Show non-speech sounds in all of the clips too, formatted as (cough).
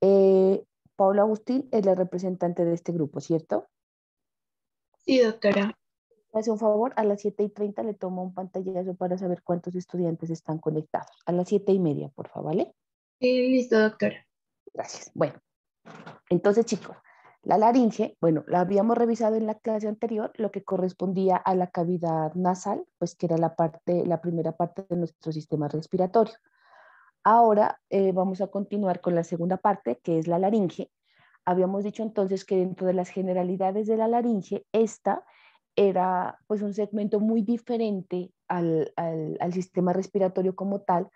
Eh, Paula Agustín es la representante de este grupo, ¿cierto? Sí, doctora. hace un favor, a las 7 y 30 le tomo un pantallazo para saber cuántos estudiantes están conectados. A las 7 y media, por favor, ¿vale? Sí, listo, doctora. Gracias. Bueno, entonces, chicos, la laringe, bueno, la habíamos revisado en la clase anterior, lo que correspondía a la cavidad nasal, pues que era la, parte, la primera parte de nuestro sistema respiratorio. Ahora eh, vamos a continuar con la segunda parte, que es la laringe. Habíamos dicho entonces que dentro de las generalidades de la laringe, esta era pues un segmento muy diferente al, sistema respiratorio como tal,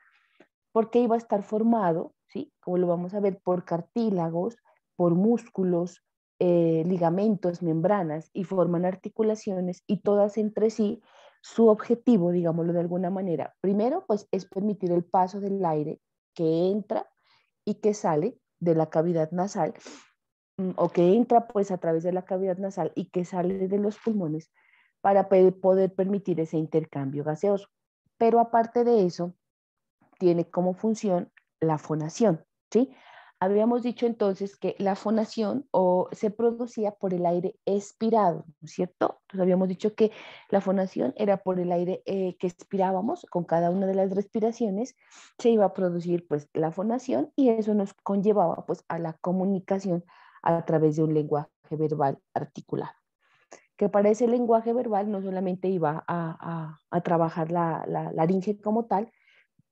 porque iba a estar formado, ¿sí? como lo vamos a ver, por cartílagos, por músculos, eh, ligamentos, membranas y forman articulaciones y todas entre sí su objetivo, digámoslo de alguna manera, primero, pues es permitir el paso del aire que entra y que sale de la cavidad nasal, mm, o que entra pues a través de la cavidad nasal y que sale de los pulmones para poder permitir ese intercambio gaseoso. Pero aparte de eso, tiene como función la fonación, ¿sí? Habíamos dicho entonces que la fonación o, se producía por el aire expirado, ¿no cierto? Entonces habíamos dicho que la fonación era por el aire eh, que expirábamos con cada una de las respiraciones, se iba a producir pues la fonación y eso nos conllevaba pues a la comunicación a través de un lenguaje verbal articulado. Que para ese lenguaje verbal no solamente iba a, trabajar la, la laringe como tal,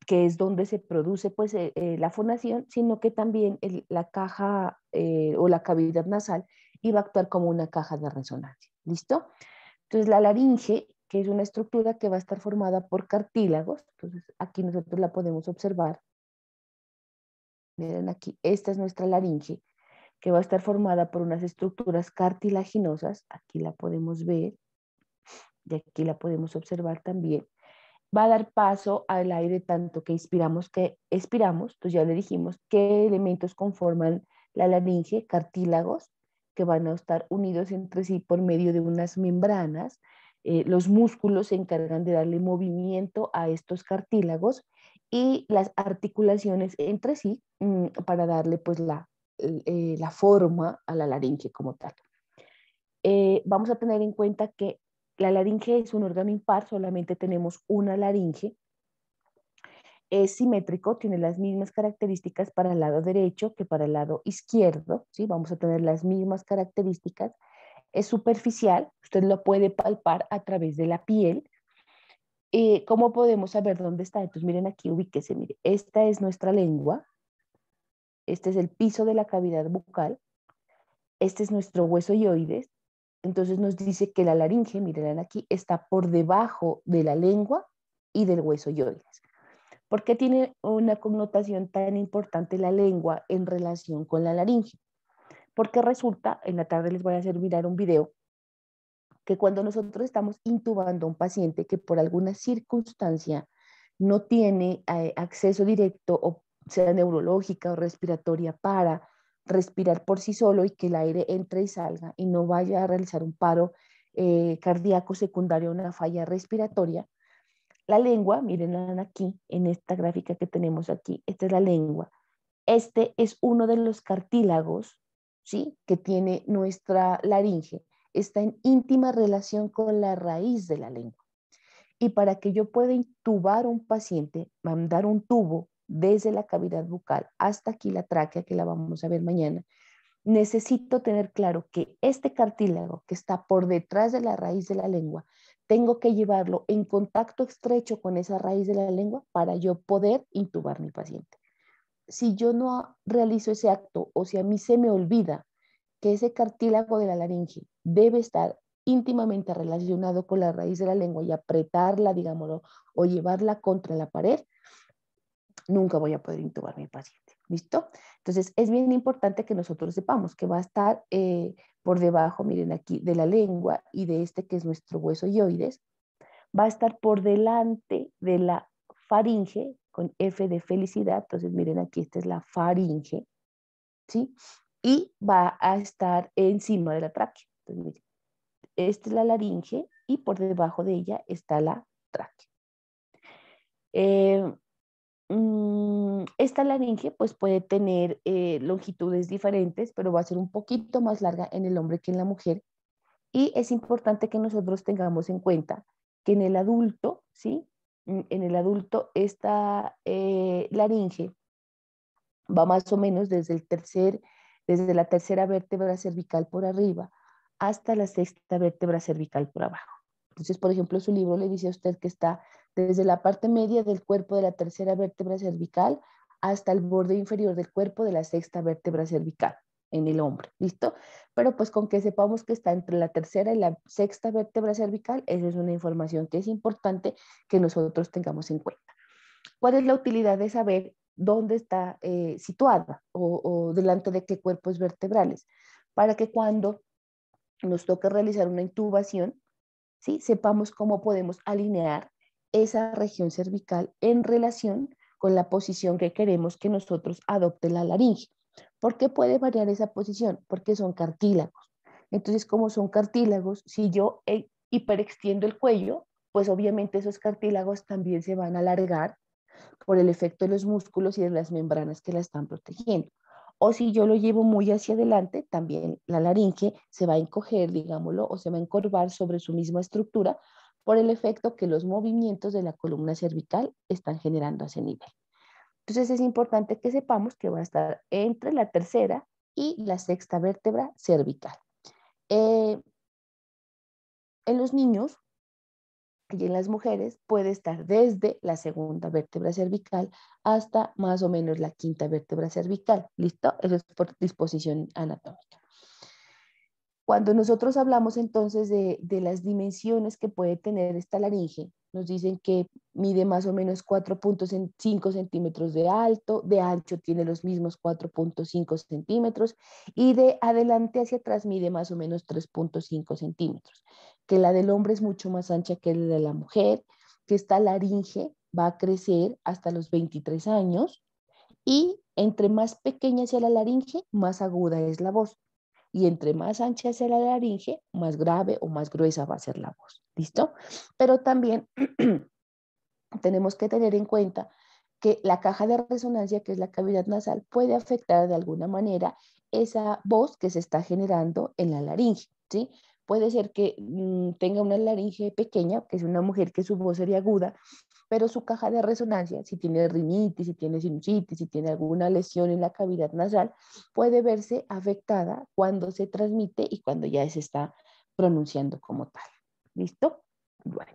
que es donde se produce pues, eh, eh, la fonación, sino que también la caja eh, o la cavidad nasal iba a actuar como una caja de resonancia. ¿Listo? Entonces, la laringe, que es una estructura que va a estar formada por cartílagos, entonces aquí nosotros la podemos observar. Miren aquí, esta es nuestra laringe, que va a estar formada por unas estructuras cartilaginosas, aquí la podemos ver, y aquí la podemos observar también va a dar paso al aire tanto que inspiramos que expiramos, pues ya le dijimos qué elementos conforman la laringe, cartílagos, que van a estar unidos entre sí por medio de unas membranas. Eh, los músculos se encargan de darle movimiento a estos cartílagos y las articulaciones entre sí mm, para darle pues eh, la, forma a la laringe como tal. Eh, vamos a tener en cuenta que la laringe es un órgano impar, solamente tenemos una laringe. Es simétrico, tiene las mismas características para el lado derecho que para el lado izquierdo, ¿sí? Vamos a tener las mismas características. Es superficial, usted lo puede palpar a través de la piel. Eh, ¿Cómo podemos saber dónde está? Entonces, miren aquí, ubíquese, mire, esta es nuestra lengua, este es el piso de la cavidad bucal, este es nuestro hueso yoides, entonces nos dice que la laringe, miren aquí, está por debajo de la lengua y del hueso yoides. ¿Por qué tiene una connotación tan importante la lengua en relación con la laringe? Porque resulta, en la tarde les voy a hacer mirar un video, que cuando nosotros estamos intubando a un paciente que por alguna circunstancia no tiene eh, acceso directo o sea neurológica o respiratoria para respirar por sí solo y que el aire entre y salga y no vaya a realizar un paro eh, cardíaco secundario a una falla respiratoria. La lengua, miren aquí, en esta gráfica que tenemos aquí, esta es la lengua. Este es uno de los cartílagos ¿sí? que tiene nuestra laringe. Está en íntima relación con la raíz de la lengua. Y para que yo pueda intubar a un paciente, mandar un tubo desde la cavidad bucal hasta aquí la tráquea, que la vamos a ver mañana, necesito tener claro que este cartílago que está por detrás de la raíz de la lengua, tengo que llevarlo en contacto estrecho con esa raíz de la lengua para yo poder intubar mi paciente. Si yo no realizo ese acto o si a mí se me olvida que ese cartílago de la laringe debe estar íntimamente relacionado con la raíz de la lengua y apretarla, digámoslo, o llevarla contra la pared, nunca voy a poder intubar mi paciente. ¿Listo? Entonces, es bien importante que nosotros sepamos que va a estar eh, por debajo, miren aquí, de la lengua y de este que es nuestro hueso yoides, va a estar por delante de la faringe, con F de felicidad, entonces miren aquí, esta es la faringe, ¿sí? Y va a estar encima de la tráquea. Entonces, miren, esta es la laringe y por debajo de ella está la tráquea. Eh, Mm, esta laringe pues puede tener eh, longitudes diferentes, pero va a ser un poquito más larga en el hombre que en la mujer. Y es importante que nosotros tengamos en cuenta que en el adulto, ¿sí? Mm, en el adulto esta eh, laringe va más o menos desde, el tercer, desde la tercera vértebra cervical por arriba hasta la sexta vértebra cervical por abajo. Entonces, por ejemplo, su libro le dice a usted que está desde la parte media del cuerpo de la tercera vértebra cervical hasta el borde inferior del cuerpo de la sexta vértebra cervical en el hombre, ¿listo? Pero pues con que sepamos que está entre la tercera y la sexta vértebra cervical, esa es una información que es importante que nosotros tengamos en cuenta. ¿Cuál es la utilidad de saber dónde está eh, situada o, delante de qué cuerpos vertebrales? Para que cuando nos toque realizar una intubación, ¿sí? sepamos cómo podemos alinear esa región cervical en relación con la posición que queremos que nosotros adopte la laringe. ¿Por qué puede variar esa posición? Porque son cartílagos. Entonces, como son cartílagos, si yo eh, hiperextiendo el cuello, pues obviamente esos cartílagos también se van a alargar por el efecto de los músculos y de las membranas que la están protegiendo. O si yo lo llevo muy hacia adelante, también la laringe se va a encoger, digámoslo, o se va a encorvar sobre su misma estructura por el efecto que los movimientos de la columna cervical están generando a ese nivel. Entonces es importante que sepamos que va a estar entre la tercera y la sexta vértebra cervical. Eh, en los niños y en las mujeres puede estar desde la segunda vértebra cervical hasta más o menos la quinta vértebra cervical. ¿Listo? Eso es por disposición anatómica. Cuando nosotros hablamos entonces de, las dimensiones que puede tener esta laringe, nos dicen que mide más o menos 4.5 centímetros de alto, de ancho tiene los mismos 4.5 centímetros y de adelante hacia atrás mide más o menos 3.5 centímetros, que la del hombre es mucho más ancha que la de la mujer, que esta laringe va a crecer hasta los 23 años y entre más pequeña sea la laringe, más aguda es la voz y entre más ancha sea la laringe, más grave o más gruesa va a ser la voz. ¿Listo? Pero también (clears throat) tenemos que tener en cuenta que la caja de resonancia, que es la cavidad nasal, puede afectar de alguna manera esa voz que se está generando en la laringe. ¿sí? Puede ser que mm, tenga una laringe pequeña, que es una mujer que su voz sería aguda, pero su caja de resonancia, si tiene rinitis, si tiene sinusitis, si tiene alguna lesión en la cavidad nasal, puede verse afectada cuando se transmite y cuando ya se está pronunciando como tal. ¿Listo? Bueno.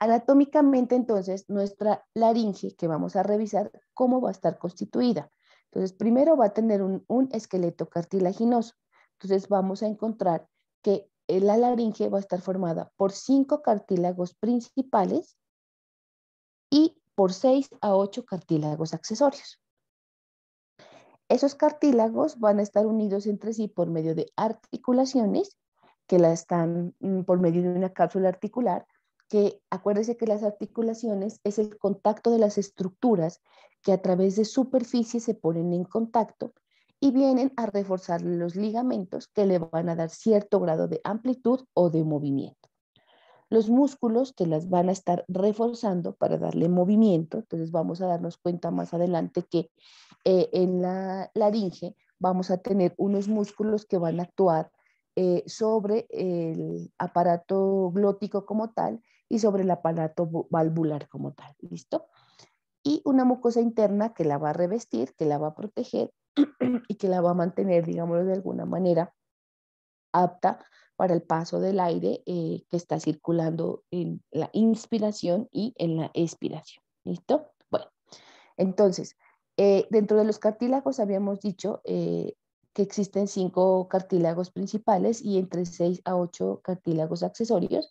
Anatómicamente, entonces, nuestra laringe que vamos a revisar, ¿cómo va a estar constituida? Entonces, primero va a tener un, esqueleto cartilaginoso. Entonces, vamos a encontrar que eh, la laringe va a estar formada por cinco cartílagos principales y por seis a ocho cartílagos accesorios. Esos cartílagos van a estar unidos entre sí por medio de articulaciones que la están mm, por medio de una cápsula articular, que acuérdese que las articulaciones es el contacto de las estructuras que a través de superficies se ponen en contacto y vienen a reforzar los ligamentos que le van a dar cierto grado de amplitud o de movimiento. Los músculos que las van a estar reforzando para darle movimiento, entonces vamos a darnos cuenta más adelante que eh, en la laringe vamos a tener unos músculos que van a actuar eh, sobre el aparato glótico como tal y sobre el aparato valvular como tal, ¿listo? Y una mucosa interna que la va a revestir, que la va a proteger (clears throat) y que la va a mantener, digámoslo de alguna manera, apta para el paso del aire eh, que está circulando en la inspiración y en la expiración. ¿Listo? Bueno, entonces, eh, dentro de los cartílagos habíamos dicho eh, que existen cinco cartílagos principales y entre seis a ocho cartílagos accesorios.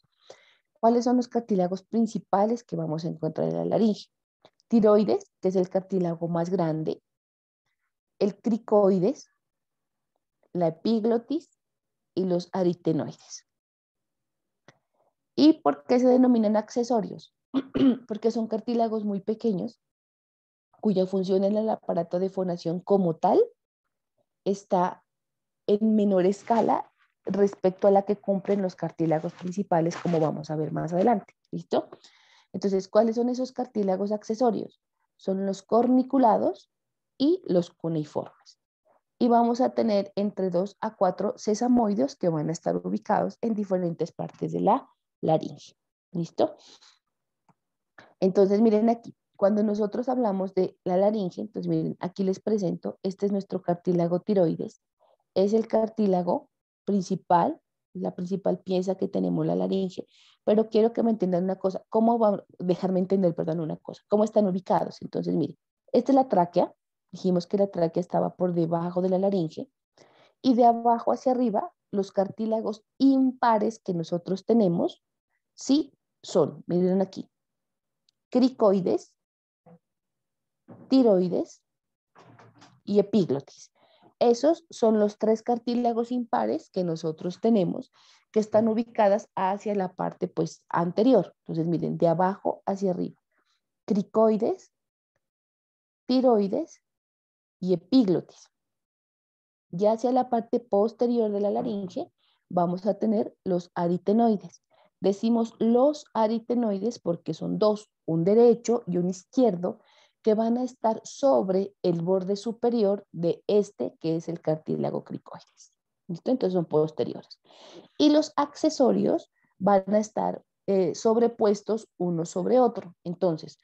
¿Cuáles son los cartílagos principales que vamos a encontrar en la laringe? Tiroides, que es el cartílago más grande, el cricoides, la epiglotis y los aritenoides. ¿Y por qué se denominan accesorios? (clears throat) Porque son cartílagos muy pequeños cuya función en el aparato de fonación como tal está en menor escala respecto a la que cumplen los cartílagos principales, como vamos a ver más adelante. ¿Listo? Entonces, ¿cuáles son esos cartílagos accesorios? Son los corniculados, y los cuneiformes. Y vamos a tener entre 2 a 4 sesamoides que van a estar ubicados en diferentes partes de la laringe. ¿Listo? Entonces, miren aquí, cuando nosotros hablamos de la laringe, entonces miren, aquí les presento, este es nuestro cartílago tiroides, es el cartílago principal, la principal pieza que tenemos la laringe, pero quiero que me entiendan una cosa, ¿cómo va, dejarme entender, perdón, una cosa, cómo están ubicados? Entonces, miren, esta es la tráquea, Dijimos que la tráquea estaba por debajo de la laringe y de abajo hacia arriba los cartílagos impares que nosotros tenemos, sí, son, miren aquí, cricoides, tiroides y epíglotis. Esos son los tres cartílagos impares que nosotros tenemos que están ubicadas hacia la parte pues anterior. Entonces miren, de abajo hacia arriba. Cricoides, tiroides y epiglotis Ya hacia la parte posterior de la laringe vamos a tener los aritenoides. Decimos los aritenoides porque son dos, un derecho y un izquierdo, que van a estar sobre el borde superior de este, que es el cartílago cricoides. ¿Listo? Entonces son posteriores. Y los accesorios van a estar eh, sobrepuestos uno sobre otro. Entonces,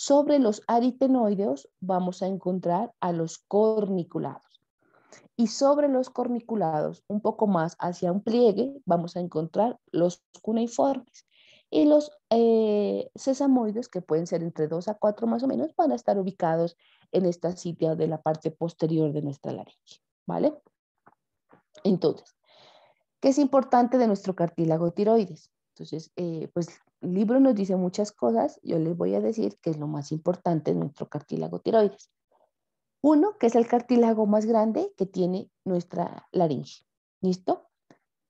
sobre los aritenoideos vamos a encontrar a los corniculados. Y sobre los corniculados, un poco más hacia un pliegue, vamos a encontrar los cuneiformes. Y los eh, sesamoides, que pueden ser entre 2 a 4 más o menos, van a estar ubicados en esta sitio de la parte posterior de nuestra laringe. ¿Vale? Entonces, ¿qué es importante de nuestro cartílago tiroides? Entonces, eh, pues el libro nos dice muchas cosas, yo les voy a decir que es lo más importante en nuestro cartílago tiroides. Uno, que es el cartílago más grande que tiene nuestra laringe. ¿Listo?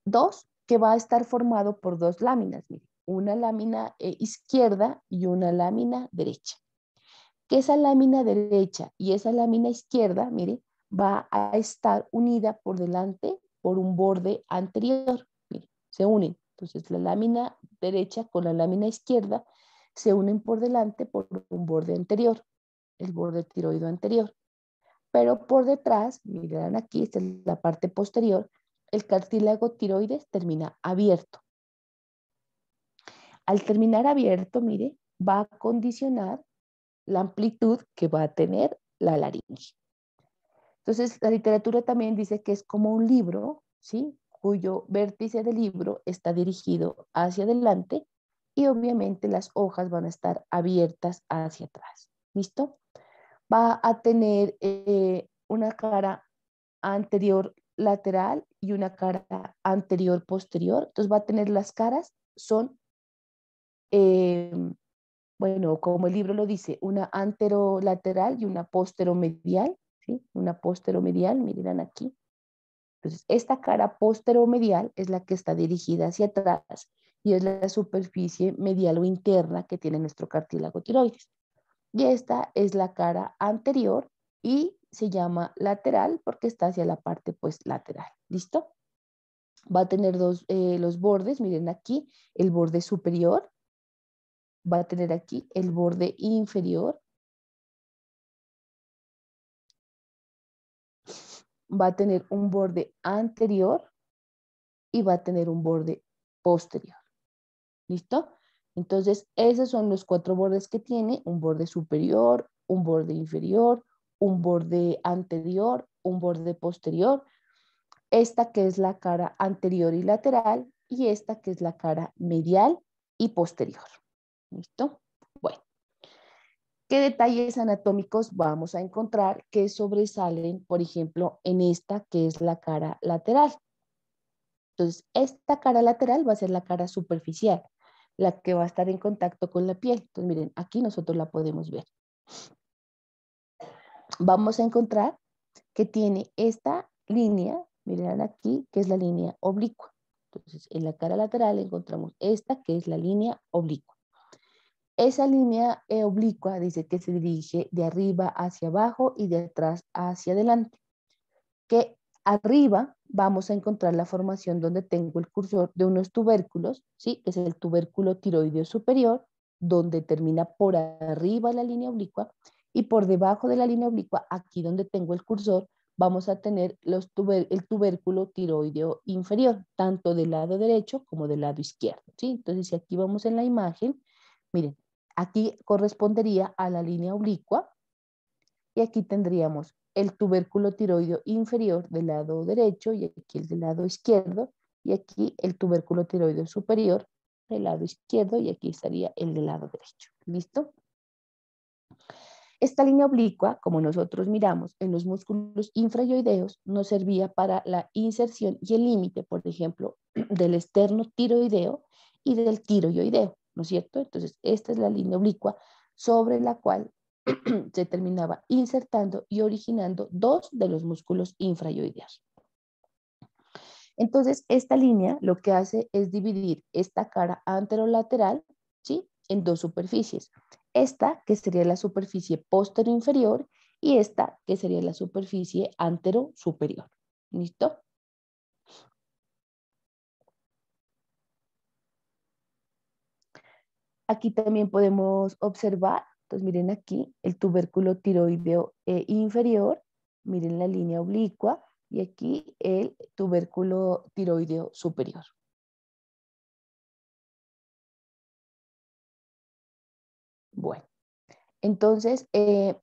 Dos, que va a estar formado por dos láminas, miren, una lámina eh, izquierda y una lámina derecha. Que esa lámina derecha y esa lámina izquierda, mire, va a estar unida por delante por un borde anterior. se unen entonces la lámina derecha con la lámina izquierda se unen por delante por un borde anterior, el borde tiroideo anterior. Pero por detrás, miren aquí, esta es la parte posterior, el cartílago tiroides termina abierto. Al terminar abierto, mire, va a condicionar la amplitud que va a tener la laringe. Entonces, la literatura también dice que es como un libro, ¿sí? cuyo vértice del libro está dirigido hacia adelante y obviamente las hojas van a estar abiertas hacia atrás. ¿Listo? Va a tener eh, una cara anterior lateral y una cara anterior posterior. Entonces va a tener las caras, son, eh, bueno, como el libro lo dice, una anterolateral y una posteromedial, ¿sí? Una posteromedial, miren aquí. Entonces, esta cara posteromedial es la que está dirigida hacia atrás y es la superficie medial o interna que tiene nuestro cartílago tiroides. Y esta es la cara anterior y se llama lateral porque está hacia la parte pues lateral. ¿Listo? Va a tener dos, eh, los bordes, miren aquí, el borde superior, va a tener aquí el borde inferior va a tener un borde anterior y va a tener un borde posterior. ¿Listo? Entonces, esos son los cuatro bordes que tiene, un borde superior, un borde inferior, un borde anterior, un borde posterior, esta que es la cara anterior y lateral y esta que es la cara medial y posterior. ¿Listo? qué detalles anatómicos vamos a encontrar que sobresalen, por ejemplo, en esta que es la cara lateral. Entonces, esta cara lateral va a ser la cara superficial, la que va a estar en contacto con la piel. Entonces, miren, aquí nosotros la podemos ver. Vamos a encontrar que tiene esta línea, miren aquí, que es la línea oblicua. Entonces, en la cara lateral encontramos esta, que es la línea oblicua. Esa línea eh, oblicua dice que se dirige de arriba hacia abajo y de atrás hacia adelante. Que arriba vamos a encontrar la formación donde tengo el cursor de unos tubérculos, ¿sí? es el tubérculo tiroideo superior, donde termina por arriba la línea oblicua, y por debajo de la línea oblicua, aquí donde tengo el cursor, vamos a tener los el tubérculo tiroideo inferior, tanto del lado derecho como del lado izquierdo. ¿sí? Entonces, si aquí vamos en la imagen, miren, Aquí correspondería a la línea oblicua y aquí tendríamos el tubérculo tiroideo inferior del lado derecho y aquí el del lado izquierdo y aquí el tubérculo tiroideo superior del lado izquierdo y aquí estaría el del lado derecho. ¿Listo? Esta línea oblicua, como nosotros miramos en los músculos infrayoideos, nos servía para la inserción y el límite, por ejemplo, (clears throat) del externo tiroideo y del tiroideo. ¿no es cierto? Entonces, esta es la línea oblicua sobre la cual (clears throat) se terminaba insertando y originando dos de los músculos infrayoideos. Entonces, esta línea lo que hace es dividir esta cara anterolateral ¿sí? en dos superficies. Esta, que sería la superficie postero inferior, y esta, que sería la superficie antero superior. ¿Listo? Aquí también podemos observar, entonces miren aquí, el tubérculo tiroideo e inferior, miren la línea oblicua y aquí el tubérculo tiroideo superior. Bueno, entonces, eh,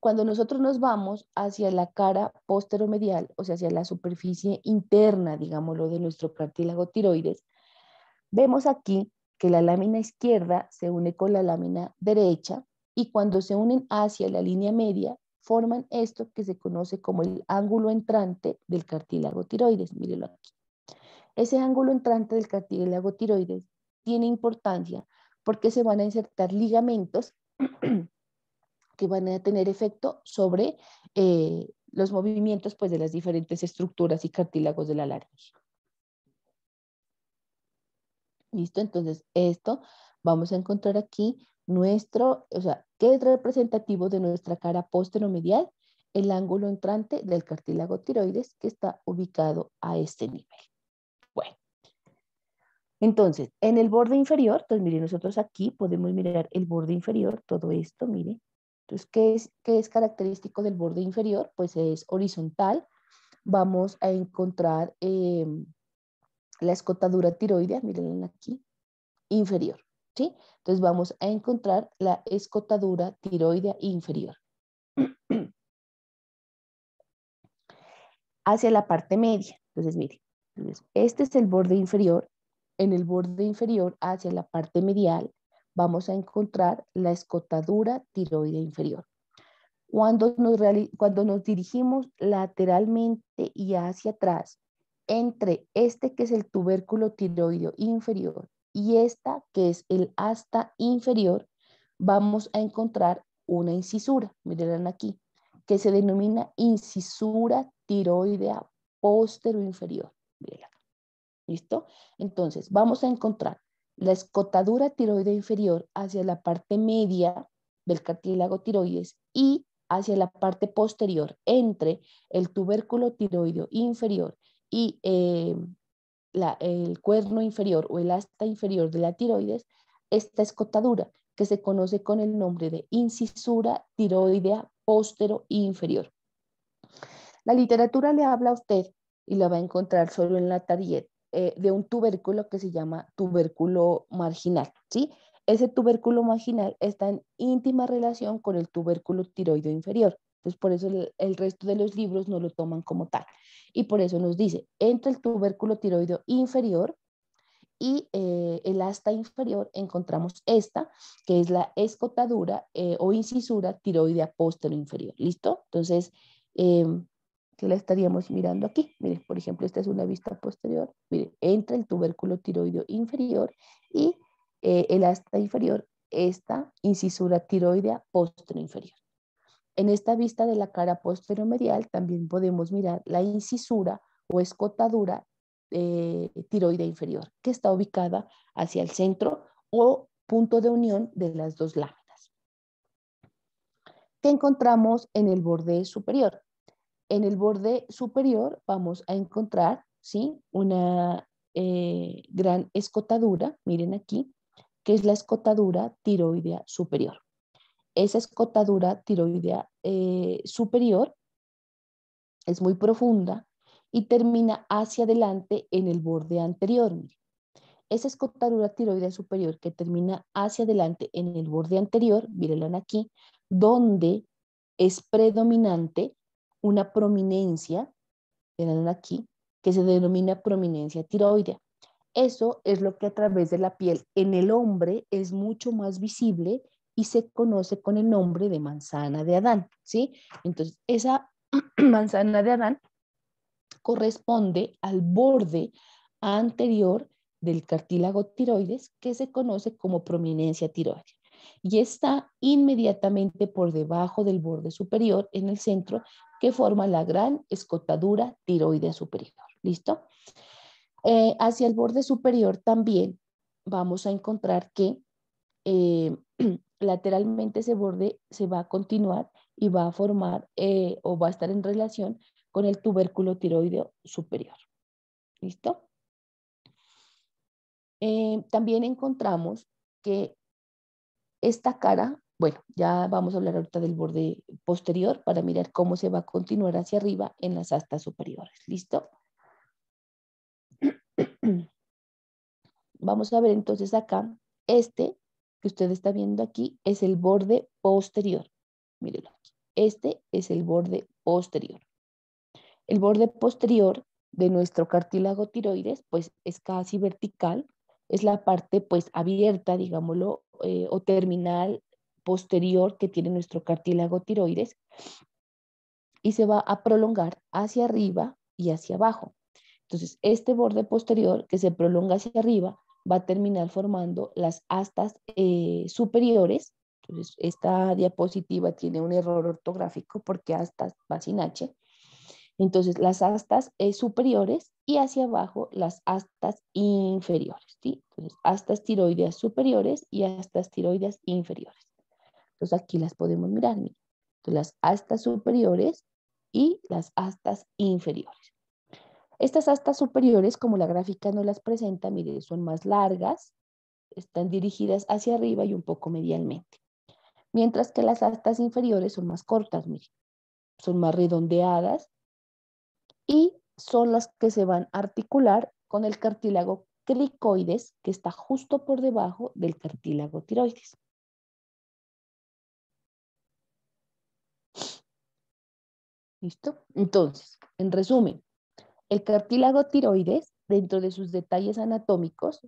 cuando nosotros nos vamos hacia la cara posteromedial, o sea, hacia la superficie interna, digámoslo, de nuestro cartílago tiroides, Vemos aquí que la lámina izquierda se une con la lámina derecha y cuando se unen hacia la línea media forman esto que se conoce como el ángulo entrante del cartílago tiroides. Mírenlo aquí. Ese ángulo entrante del cartílago tiroides tiene importancia porque se van a insertar ligamentos (clears throat) que van a tener efecto sobre eh, los movimientos pues, de las diferentes estructuras y cartílagos de la laringe. ¿Listo? Entonces, esto vamos a encontrar aquí nuestro, o sea, ¿qué es representativo de nuestra cara medial? El ángulo entrante del cartílago tiroides que está ubicado a este nivel. Bueno, entonces, en el borde inferior, entonces, mire, nosotros aquí podemos mirar el borde inferior, todo esto, mire. Entonces, ¿qué es, qué es característico del borde inferior? Pues es horizontal. Vamos a encontrar... Em, la escotadura tiroidea, miren aquí, inferior. ¿sí? Entonces vamos a encontrar la escotadura tiroidea inferior. (clears throat) Hacia la parte media. Entonces, miren, este es el borde inferior. En el borde inferior, hacia la parte medial, vamos a encontrar la escotadura tiroidea inferior. Cuando nos, cuando nos dirigimos lateralmente y hacia atrás, entre este que es el tubérculo tiroideo inferior y esta que es el asta inferior, vamos a encontrar una incisura, miren aquí, que se denomina incisura tiroidea posterior inferior. Mírenla. ¿Listo? Entonces, vamos a encontrar la escotadura tiroidea inferior hacia la parte media del cartílago tiroides y hacia la parte posterior entre el tubérculo tiroideo inferior y eh, el cuerno inferior o el asta inferior de la tiroides, esta escotadura que se conoce con el nombre de incisura tiroidea póstero inferior. La literatura le habla a usted y lo va a encontrar solo en la tarjeta, eh, de un tubérculo que se llama tubérculo marginal, ¿sí? Ese tubérculo marginal está en íntima relación con el tubérculo tiroideo inferior. Entonces, pues, por eso el, resto de los libros no lo toman como tal. Y por eso nos dice, entre el tubérculo tiroideo inferior y eh, el asta inferior encontramos esta, que es la escotadura eh, o incisura tiroidea póstero inferior. ¿Listo? Entonces, em, ¿qué que la estaríamos mirando aquí. Mire, por ejemplo, esta es una vista posterior. Mire, entre el tubérculo tiroideo inferior y eh, el asta inferior, esta incisura tiroidea postero inferior. En esta vista de la cara posterior medial también podemos mirar la incisura o escotadura eh, tiroide tiroidea inferior, que está ubicada hacia el centro o punto de unión de las dos láminas. ¿Qué encontramos en el borde superior? En el borde superior vamos a encontrar ¿sí? una eh, gran escotadura, miren aquí, que es la escotadura tiroidea superior. Esa escotadura tiroidea eh, superior es muy profunda y termina hacia adelante en el borde anterior. Esa escotadura tiroidea superior que termina hacia adelante en el borde anterior, mírenla aquí, donde es predominante una prominencia, miren aquí, que se denomina prominencia tiroidea. Eso es lo que a través de la piel en el hombre es mucho más visible y se conoce con el nombre de manzana de Adán, ¿sí? Entonces, esa (clears throat) manzana de Adán corresponde al borde anterior del cartílago tiroides que se conoce como prominencia tiroidea y está inmediatamente por debajo del borde superior en el centro que forma la gran escotadura tiroidea superior. ¿Listo? Eh, hacia el borde superior también vamos a encontrar que eh, (clears throat) lateralmente ese borde se va a continuar y va a formar eh, o va a estar en relación con el tubérculo tiroideo superior. ¿Listo? Eh, también encontramos que esta cara, bueno, ya vamos a hablar ahorita del borde posterior para mirar cómo se va a continuar hacia arriba en las astas superiores. ¿Listo? (clears throat) Vamos a ver entonces acá, este usted está viendo aquí es el borde posterior. Mírelo aquí. Este es el borde posterior. El borde posterior de nuestro cartílago tiroides, pues es casi vertical, es la parte pues abierta, digámoslo, eh, o terminal posterior que tiene nuestro cartílago tiroides y se va a prolongar hacia arriba y hacia abajo. Entonces, este borde posterior que se prolonga hacia arriba va a terminar formando las astas eh, superiores. Entonces, esta diapositiva tiene un error ortográfico porque astas va sin H. Entonces, las astas eh, superiores y hacia abajo las astas inferiores. ¿sí? Entonces, astas tiroides superiores y astas tiroides inferiores. Entonces, aquí las podemos mirar. Entonces, las astas superiores y las astas inferiores. Estas astas superiores, como la gráfica no las presenta, mire, son más largas, están dirigidas hacia arriba y un poco medialmente. Mientras que las astas inferiores son más cortas, mire, son más redondeadas y son las que se van a articular con el cartílago cricoides que está justo por debajo del cartílago tiroides. ¿Listo? Entonces, en resumen, el cartílago tiroides, dentro de sus detalles anatómicos,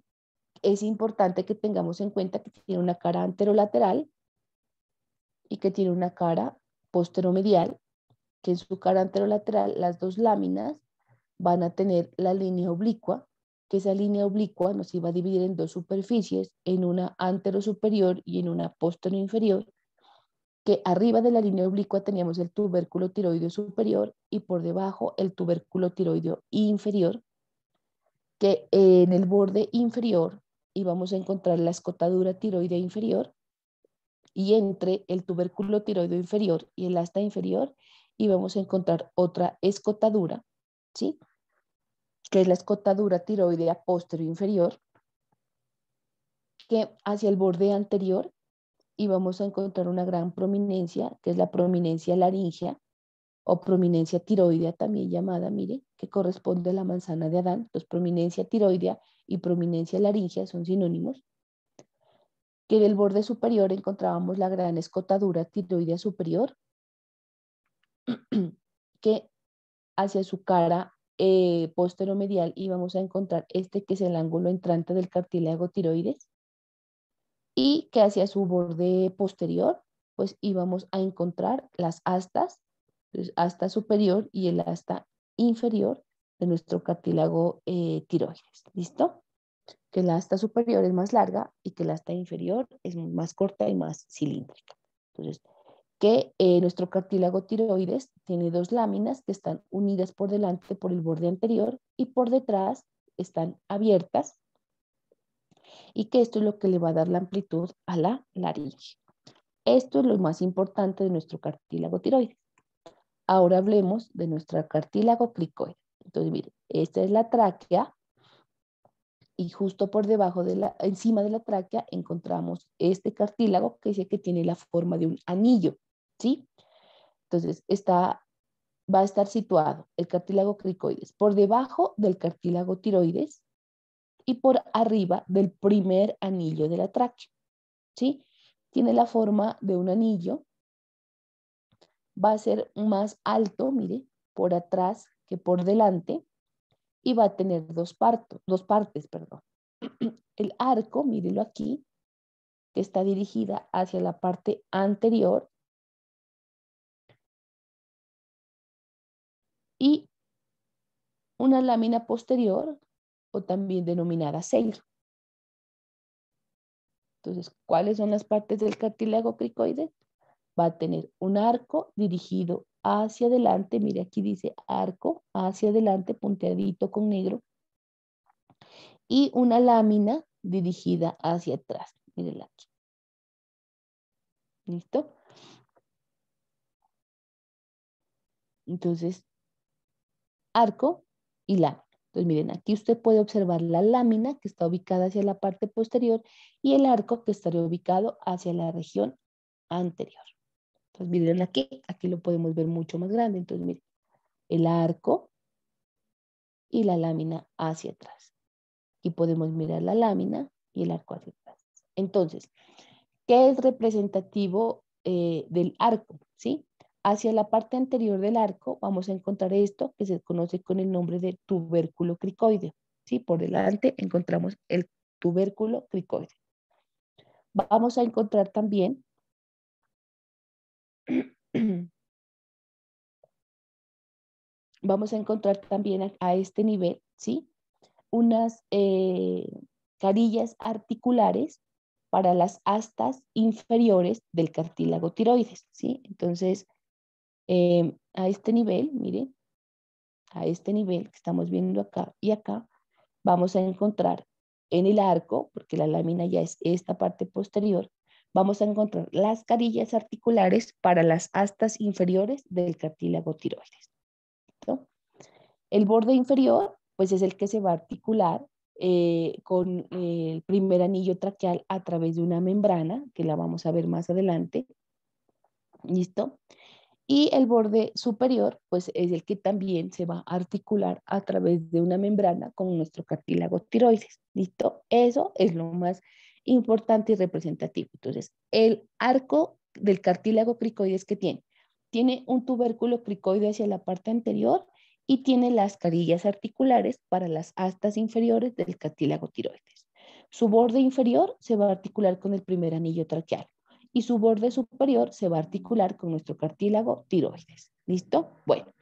es importante que tengamos en cuenta que tiene una cara anterolateral y que tiene una cara posteromedial, que en su cara anterolateral las dos láminas van a tener la línea oblicua, que esa línea oblicua nos iba a dividir en dos superficies, en una antero superior y en una postero inferior, que arriba de la línea oblicua teníamos el tubérculo tiroideo superior y por debajo el tubérculo tiroideo inferior, que en el borde inferior íbamos a encontrar la escotadura tiroidea inferior y entre el tubérculo tiroideo inferior y el asta inferior íbamos a encontrar otra escotadura, ¿sí? que es la escotadura tiroidea posterior inferior, que hacia el borde anterior y vamos a encontrar una gran prominencia, que es la prominencia laringea o prominencia tiroidea también llamada, mire, que corresponde a la manzana de Adán. Entonces, prominencia tiroidea y prominencia laringea son sinónimos. Que en el borde superior encontrábamos la gran escotadura tiroidea superior, (clears throat) que hacia su cara eh, posteromedial íbamos a encontrar este que es el ángulo entrante del cartílago tiroides y que hacia su borde posterior pues íbamos a encontrar las astas, pues, hasta asta superior y el asta inferior de nuestro cartílago eh, tiroides, ¿listo? Que la asta superior es más larga y que la asta inferior es más corta y más cilíndrica. Entonces, que eh, nuestro cartílago tiroides tiene dos láminas que están unidas por delante por el borde anterior y por detrás están abiertas y que esto es lo que le va a dar la amplitud a la laringe. Esto es lo más importante de nuestro cartílago tiroides. Ahora hablemos de nuestro cartílago cricoide. Entonces, miren, esta es la tráquea y justo por debajo de la, encima de la tráquea encontramos este cartílago que dice que tiene la forma de un anillo, ¿sí? Entonces, está, va a estar situado el cartílago cricoides por debajo del cartílago tiroides y por arriba del primer anillo del la ¿sí? Tiene la forma de un anillo. Va a ser más alto, mire, por atrás que por delante y va a tener dos, dos partes. Perdón. (clears throat) El arco, mírelo aquí, que está dirigida hacia la parte anterior y una lámina posterior también denominada sello. Entonces, ¿cuáles son las partes del cartílago cricoide? Va a tener un arco dirigido hacia adelante, mire aquí dice arco hacia adelante punteadito con negro y una lámina dirigida hacia atrás, mírenla aquí. ¿Listo? Entonces, arco y lámina. Entonces, pues, miren, aquí usted puede observar la lámina que está ubicada hacia la parte posterior y el arco que estaría ubicado hacia la región anterior. Entonces, miren aquí, aquí lo podemos ver mucho más grande. Entonces, miren, el arco y la lámina hacia atrás. Aquí podemos mirar la lámina y el arco hacia atrás. Entonces, ¿qué es representativo eh, del arco? ¿Sí? Hacia la parte anterior del arco vamos a encontrar esto que se conoce con el nombre de tubérculo cricoide. ¿sí? Por delante encontramos el tubérculo cricoide. Vamos a encontrar también (clears throat) vamos a encontrar también a, este nivel, ¿sí? Unas eh, carillas articulares para las astas inferiores del cartílago tiroides, ¿sí? Entonces, Em, a este nivel, miren, a este nivel que estamos viendo acá y acá, vamos a encontrar en el arco, porque la lámina ya es esta parte posterior, vamos a encontrar las carillas articulares para las astas inferiores del cartílago tiroides. El borde inferior, pues es el que se va a articular eh, con el primer anillo traqueal a través de una membrana, que la vamos a ver más adelante. ¿Listo? Y el borde superior, pues es el que también se va a articular a través de una membrana con nuestro cartílago tiroides. ¿Listo? Eso es lo más importante y representativo. Entonces, el arco del cartílago cricoides que tiene. Tiene un tubérculo cricoide hacia la parte anterior y tiene las carillas articulares para las astas inferiores del cartílago tiroides. Su borde inferior se va a articular con el primer anillo traqueal y su borde superior se va a articular con nuestro cartílago tiroides. ¿Listo? Bueno,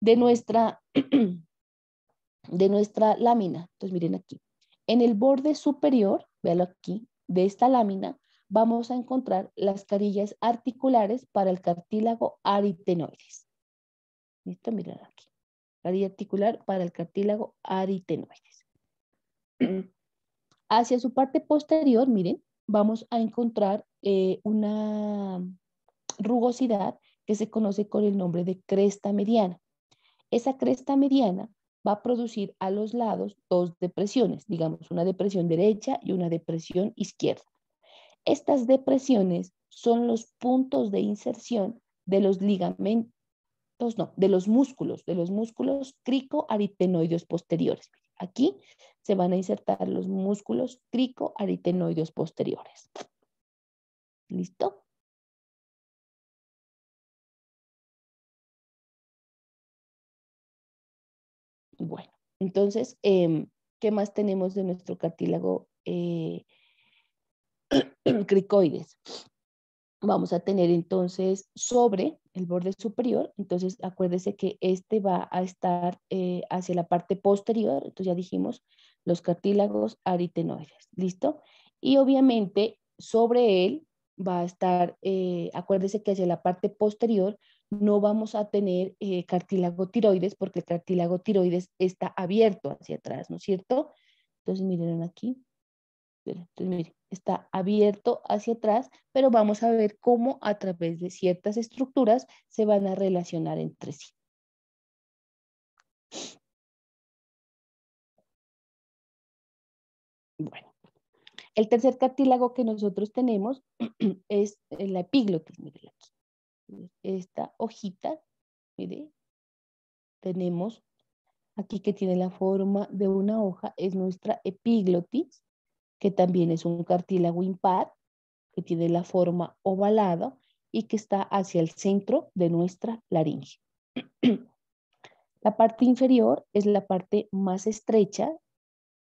de nuestra, (clears throat) de nuestra lámina, entonces miren aquí, en el borde superior, véalo aquí, de esta lámina, vamos a encontrar las carillas articulares para el cartílago aritenoides. ¿Listo? Miren aquí. Carilla articular para el cartílago aritenoides. (clears throat) Hacia su parte posterior, miren, vamos a encontrar eh, una rugosidad que se conoce con el nombre de cresta mediana. Esa cresta mediana va a producir a los lados dos depresiones, digamos una depresión derecha y una depresión izquierda. Estas depresiones son los puntos de inserción de los ligamentos, no, de los músculos, de los músculos cricoaritenoideos posteriores. Aquí se van a insertar los músculos cricoaritenoideos posteriores. ¿Listo? Bueno, entonces, em, ¿qué más tenemos de nuestro cartílago eh, (clears throat) cricoides? Vamos a tener entonces sobre el borde superior, entonces acuérdese que este va a estar eh, hacia la parte posterior, entonces ya dijimos los cartílagos aritenoides, ¿listo? Y obviamente sobre él va a estar, eh, acuérdese que hacia la parte posterior no vamos a tener eh, cartílago tiroides porque el cartílago tiroides está abierto hacia atrás, ¿no es cierto? Entonces, miren aquí. Entonces, miren, está abierto hacia atrás, pero vamos a ver cómo a través de ciertas estructuras se van a relacionar entre sí. El tercer cartílago que nosotros tenemos (clears throat) es la epiglotis, miren aquí. Esta hojita, mire, tenemos aquí que tiene la forma de una hoja, es nuestra epiglotis, que también es un cartílago impar, que tiene la forma ovalada y que está hacia el centro de nuestra laringe. (clears throat) La parte inferior es la parte más estrecha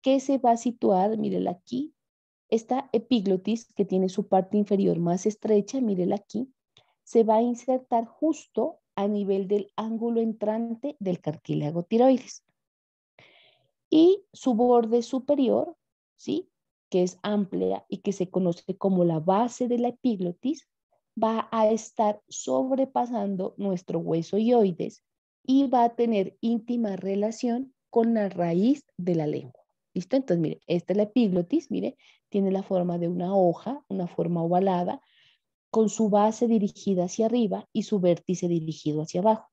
que se va a situar, mírenla aquí, esta epiglotis, que tiene su parte inferior más estrecha, mírela aquí, se va a insertar justo a nivel del ángulo entrante del cartílago tiroides. Y su borde superior, ¿sí? que es amplia y que se conoce como la base de la epiglotis, va a estar sobrepasando nuestro hueso yoides y va a tener íntima relación con la raíz de la lengua. ¿Listo? Entonces, mire, esta es la epiglotis, mire, tiene la forma de una hoja, una forma ovalada, con su base dirigida hacia arriba y su vértice dirigido hacia abajo.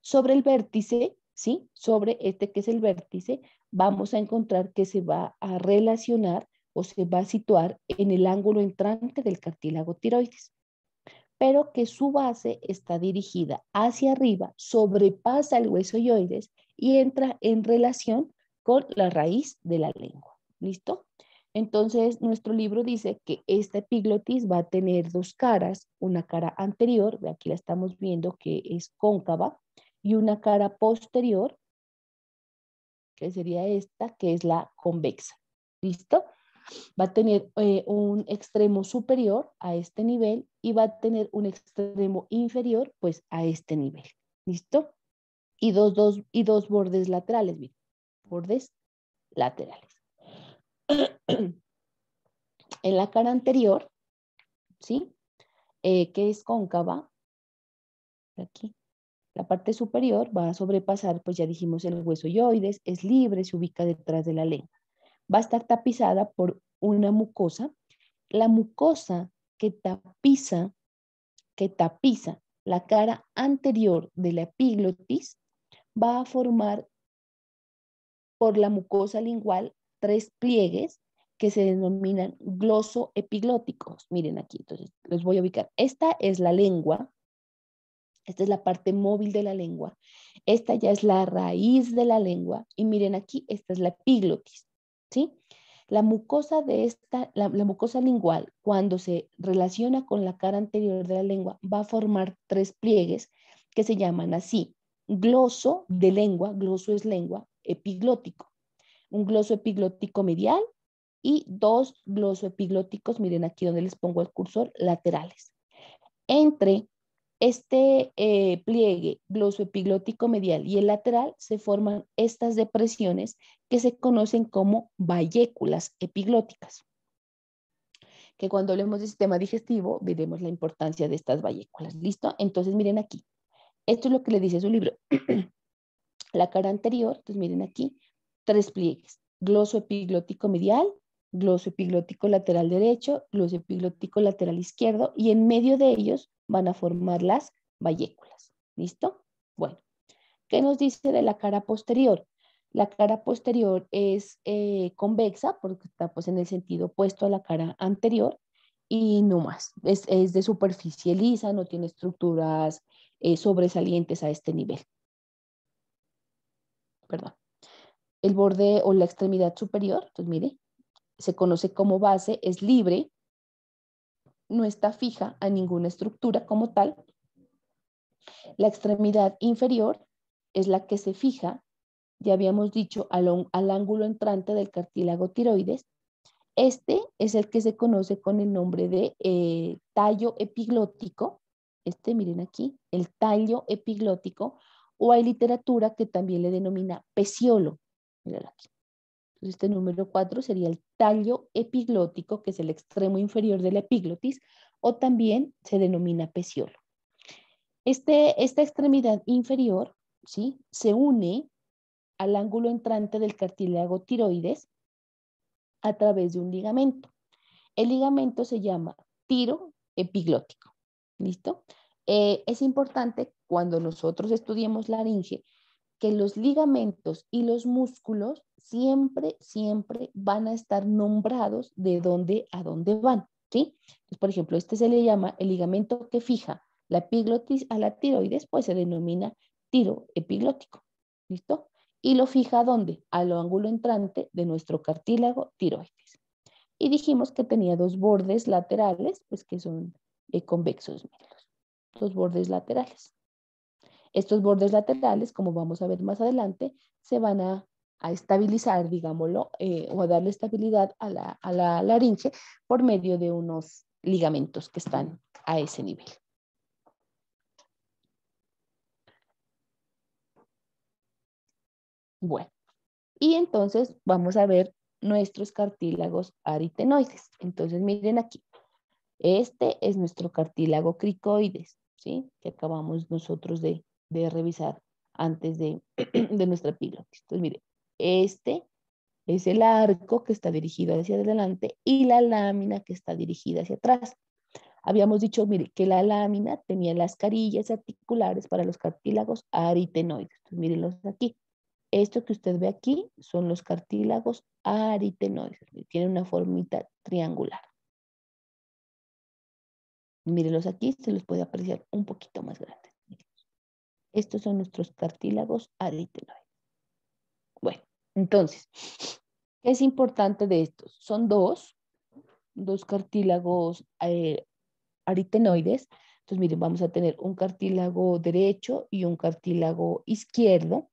Sobre el vértice, ¿sí? Sobre este que es el vértice, vamos a encontrar que se va a relacionar o se va a situar en el ángulo entrante del cartílago tiroides, pero que su base está dirigida hacia arriba, sobrepasa el hueso yoides y entra en relación con la raíz de la lengua. ¿Listo? Entonces, nuestro libro dice que esta epiglotis va a tener dos caras, una cara anterior, aquí la estamos viendo que es cóncava, y una cara posterior, que sería esta, que es la convexa. ¿Listo? Va a tener eh, un extremo superior a este nivel y va a tener un extremo inferior, pues, a este nivel. ¿Listo? Y dos, dos, y dos bordes laterales, miren, bordes laterales. (clears throat) en la cara anterior, ¿sí? Eh, que es cóncava, aquí, la parte superior va a sobrepasar, pues ya dijimos, el hueso yoides, es libre, se ubica detrás de la lengua. Va a estar tapizada por una mucosa. La mucosa que tapiza, que tapiza la cara anterior de la epiglotis va a formar por la mucosa lingual tres pliegues que se denominan glosoepiglóticos. Miren aquí, entonces los voy a ubicar. Esta es la lengua, esta es la parte móvil de la lengua, esta ya es la raíz de la lengua y miren aquí, esta es la epiglotis, ¿sí? La mucosa de esta, la, mucosa lingual, cuando se relaciona con la cara anterior de la lengua, va a formar tres pliegues que se llaman así, gloso de lengua, gloso es lengua, epiglótico. Un gloso epiglótico medial, y dos glosoepiglóticos, miren aquí donde les pongo el cursor, laterales. Entre este eh, pliegue glosoepiglótico medial y el lateral se forman estas depresiones que se conocen como valléculas epiglóticas. Que cuando hablemos del sistema digestivo, veremos la importancia de estas valléculas. ¿Listo? Entonces, miren aquí. Esto es lo que le dice su libro. (clears throat) la cara anterior, entonces miren aquí, tres pliegues. Glosoepiglótico medial, epiglóticos lateral derecho, epiglótico lateral izquierdo y en medio de ellos van a formar las valléculas. ¿Listo? Bueno, ¿qué nos dice de la cara posterior? La cara posterior es eh, convexa porque está pues, en el sentido opuesto a la cara anterior y no más. Es, de superficie lisa, no tiene estructuras eh, sobresalientes a este nivel. Perdón. El borde o la extremidad superior, pues mire, se conoce como base, es libre, no está fija a ninguna estructura como tal. La extremidad inferior es la que se fija, ya habíamos dicho, al, ángulo entrante del cartílago tiroides. Este es el que se conoce con el nombre de eh, tallo epiglótico. Este, miren aquí, el tallo epiglótico, o hay literatura que también le denomina peciolo. Miren aquí este número 4 sería el tallo epiglótico, que es el extremo inferior de la epiglotis, o también se denomina peciolo. Este, esta extremidad inferior se une al ángulo entrante del cartílago tiroides a través de un ligamento. El ligamento se llama tiro epiglótico. ¿Listo? Eh, es importante cuando nosotros estudiemos laringe que los ligamentos y los músculos siempre, siempre van a estar nombrados de dónde a dónde van, ¿sí? por ejemplo, este se le llama el ligamento que fija la epiglotis a la tiroides, pues se denomina tiro epiglótico, ¿listo? Y lo fija ¿a dónde? Al ángulo entrante de nuestro cartílago tiroides. Y dijimos que tenía dos bordes laterales, pues que son eh, convexos, dos bordes laterales. Estos bordes laterales, como vamos a ver más adelante, se van a a estabilizar, digámoslo, eh, o a darle estabilidad a la, a laringe por medio de unos ligamentos que están a ese nivel. Bueno, y entonces vamos a ver nuestros cartílagos aritenoides. Entonces miren aquí, este es nuestro cartílago cricoides, ¿sí? Que acabamos nosotros de, revisar antes de, (clears throat) de nuestra pilotis. Entonces miren, este es el arco que está dirigido hacia adelante y la lámina que está dirigida hacia atrás. Habíamos dicho, mire, que la lámina tenía las carillas articulares para los cartílagos aritenoides. mírenlos aquí. Esto que usted ve aquí son los cartílagos aritenoides. Tienen una formita triangular. Mírenlos aquí, se los puede apreciar un poquito más grandes. Estos son nuestros cartílagos aritenoides. Entonces, ¿qué es importante de estos? Son dos, dos cartílagos eh, aritenoides. Entonces, miren, vamos a tener un cartílago derecho y un cartílago izquierdo.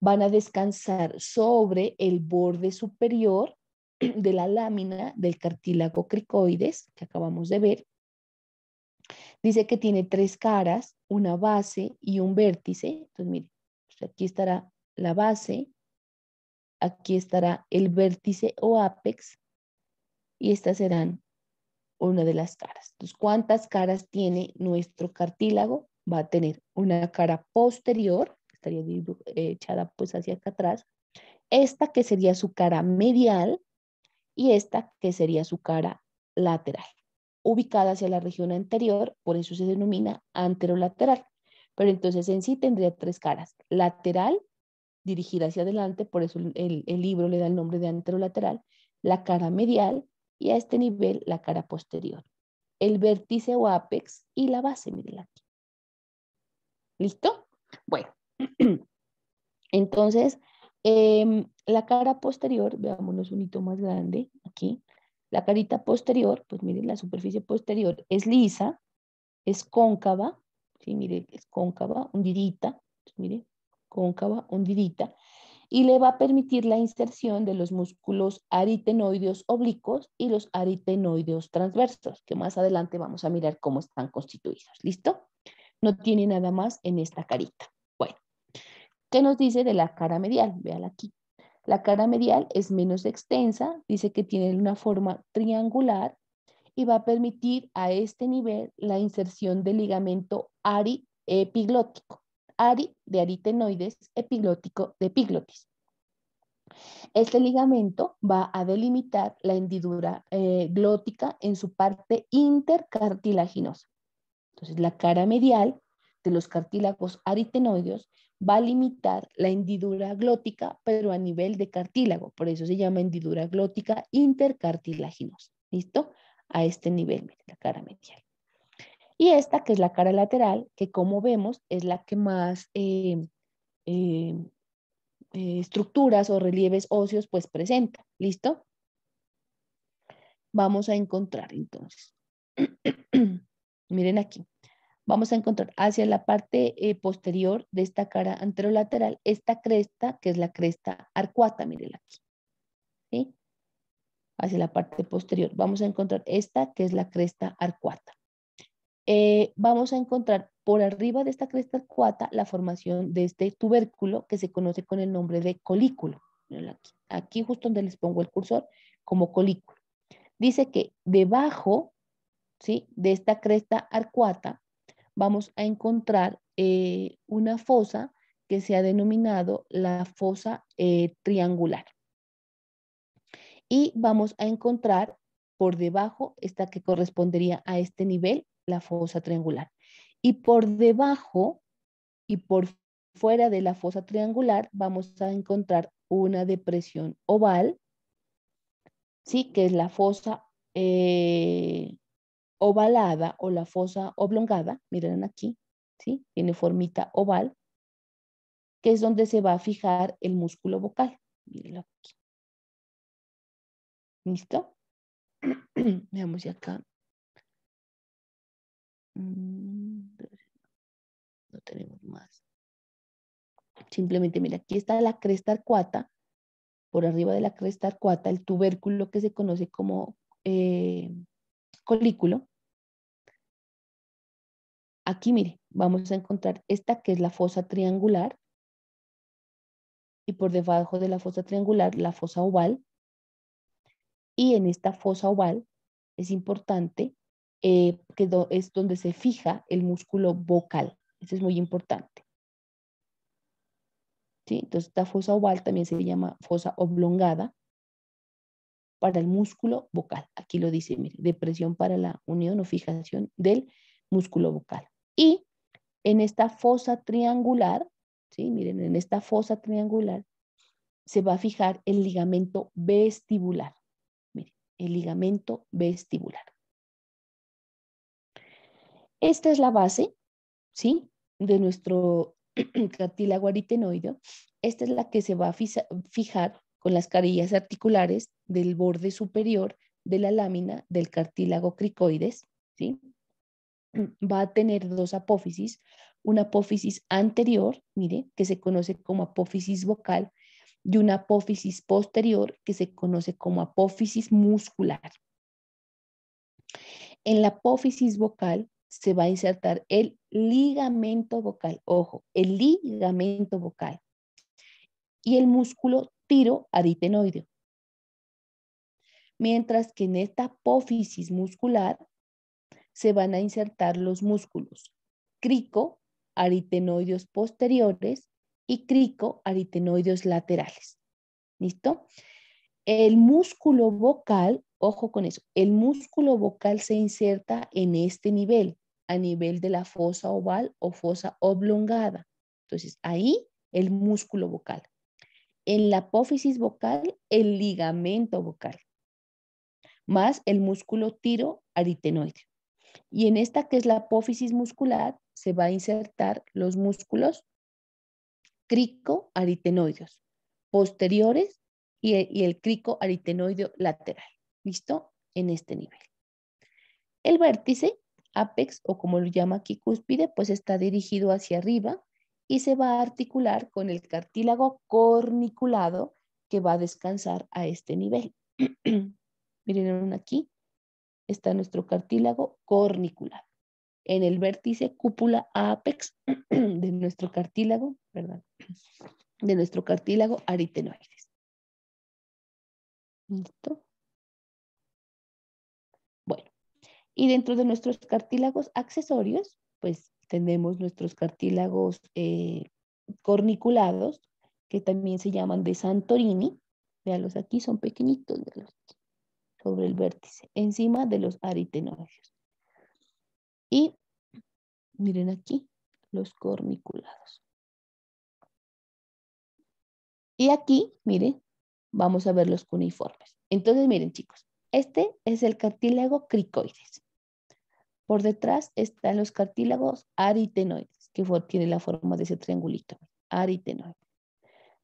Van a descansar sobre el borde superior de la lámina del cartílago cricoides que acabamos de ver. Dice que tiene tres caras, una base y un vértice. Entonces, miren, pues, aquí estará la base, Aquí estará el vértice o apex y estas serán una de las caras. Entonces, ¿cuántas caras tiene nuestro cartílago? Va a tener una cara posterior, estaría eh, echada pues hacia acá atrás, esta que sería su cara medial y esta que sería su cara lateral, ubicada hacia la región anterior, por eso se denomina anterolateral. Pero entonces en sí tendría tres caras, lateral, dirigida hacia adelante, por eso el, libro le da el nombre de anterolateral, la cara medial y a este nivel la cara posterior, el vértice o apex y la base, miren aquí. ¿Listo? Bueno, (clears throat) entonces em, la cara posterior, veámonos un hito más grande aquí, la carita posterior, pues miren la superficie posterior es lisa, es cóncava, sí, miren, es cóncava, hundidita, pues miren, cóncava, hundidita, y le va a permitir la inserción de los músculos aritenoideos oblicuos y los aritenoideos transversos, que más adelante vamos a mirar cómo están constituidos. ¿Listo? No tiene nada más en esta carita. Bueno, ¿qué nos dice de la cara medial? Véala aquí. La cara medial es menos extensa, dice que tiene una forma triangular y va a permitir a este nivel la inserción del ligamento ariepiglótico ari de aritenoides epiglótico de epiglotis. Este ligamento va a delimitar la hendidura eh, glótica en su parte intercartilaginosa. Entonces, la cara medial de los cartílagos aritenoides va a limitar la hendidura glótica, pero a nivel de cartílago. Por eso se llama hendidura glótica intercartilaginosa. ¿Listo? A este nivel, la cara medial. Y esta, que es la cara lateral, que como vemos es la que más eh, eh, eh, estructuras o relieves óseos pues presenta. ¿Listo? Vamos a encontrar entonces. (clears throat) Miren aquí. Vamos a encontrar hacia la parte posterior de esta cara anterolateral esta cresta, que es la cresta arcuata, miren aquí. ¿Sí? Hacia la parte posterior. Vamos a encontrar esta, que es la cresta arcuata. Eh, vamos a encontrar por arriba de esta cresta arcuata la formación de este tubérculo que se conoce con el nombre de colículo. Aquí, justo donde les pongo el cursor como colículo. Dice que debajo ¿sí? de esta cresta arcuata vamos a encontrar eh, una fosa que se ha denominado la fosa eh, triangular. Y vamos a encontrar por debajo esta que correspondería a este nivel, la fosa triangular. Y por debajo y por fuera de la fosa triangular vamos a encontrar una depresión oval, ¿sí? que es la fosa eh, ovalada o la fosa oblongada, miren aquí, ¿sí? tiene formita oval, que es donde se va a fijar el músculo vocal. Mírenlo aquí. ¿Listo? (clears throat) Veamos ya acá Mm, no tenemos más. Simplemente, mire, aquí está la cresta arcuata. Por arriba de la cresta arcuata, el tubérculo que se conoce como eh, colículo. Aquí, mire, vamos a encontrar esta que es la fosa triangular. Y por debajo de la fosa triangular, la fosa oval. Y en esta fosa oval es importante eh, es donde se fija el músculo vocal. Eso es muy importante. ¿Sí? Entonces, esta fosa oval también se llama fosa oblongada para el músculo vocal. Aquí lo dice, depresión para la unión o fijación del músculo vocal. Y en esta fosa triangular, ¿sí? miren, en esta fosa triangular se va a fijar el ligamento vestibular. Miren, el ligamento vestibular. Esta es la base, ¿sí? De nuestro (clears throat) cartílago aritenoideo. Esta es la que se va a fijar con las carillas articulares del borde superior de la lámina del cartílago cricoides, ¿sí? (clears throat) Va a tener dos apófisis, una apófisis anterior, mire, que se conoce como apófisis vocal, y una apófisis posterior, que se conoce como apófisis muscular. En la apófisis vocal se va a insertar el ligamento vocal. Ojo, el ligamento vocal. Y el músculo tiroaritenoideo. Mientras que en esta apófisis muscular se van a insertar los músculos cricoaritenoideos posteriores y cricoaritenoideos laterales. ¿Listo? El músculo vocal Ojo con eso. El músculo vocal se inserta en este nivel, a nivel de la fosa oval o fosa oblongada. Entonces, ahí el músculo vocal. En la apófisis vocal, el ligamento vocal, más el músculo tiroaritenoide. Y en esta que es la apófisis muscular, se va a insertar los músculos cricoaritenoides posteriores y el, y el lateral visto en este nivel. El vértice, apex o como lo llama aquí cúspide, pues está dirigido hacia arriba y se va a articular con el cartílago corniculado que va a descansar a este nivel. (clears throat) Miren aquí, está nuestro cartílago corniculado. En el vértice cúpula apex (clears throat) de nuestro cartílago, ¿verdad? De nuestro cartílago aritenoides. ¿Listo? Y dentro de nuestros cartílagos accesorios, pues tenemos nuestros cartílagos eh, corniculados, que también se llaman de Santorini. Veanlos aquí, son pequeñitos, de los sobre el vértice, encima de los aritenoides. Y miren aquí, los corniculados. Y aquí, miren, vamos a ver los cuneiformes. Entonces, miren chicos, este es el cartílago cricoides. Por detrás están los cartílagos aritenoides, que tiene la forma de ese triangulito, aritenoides.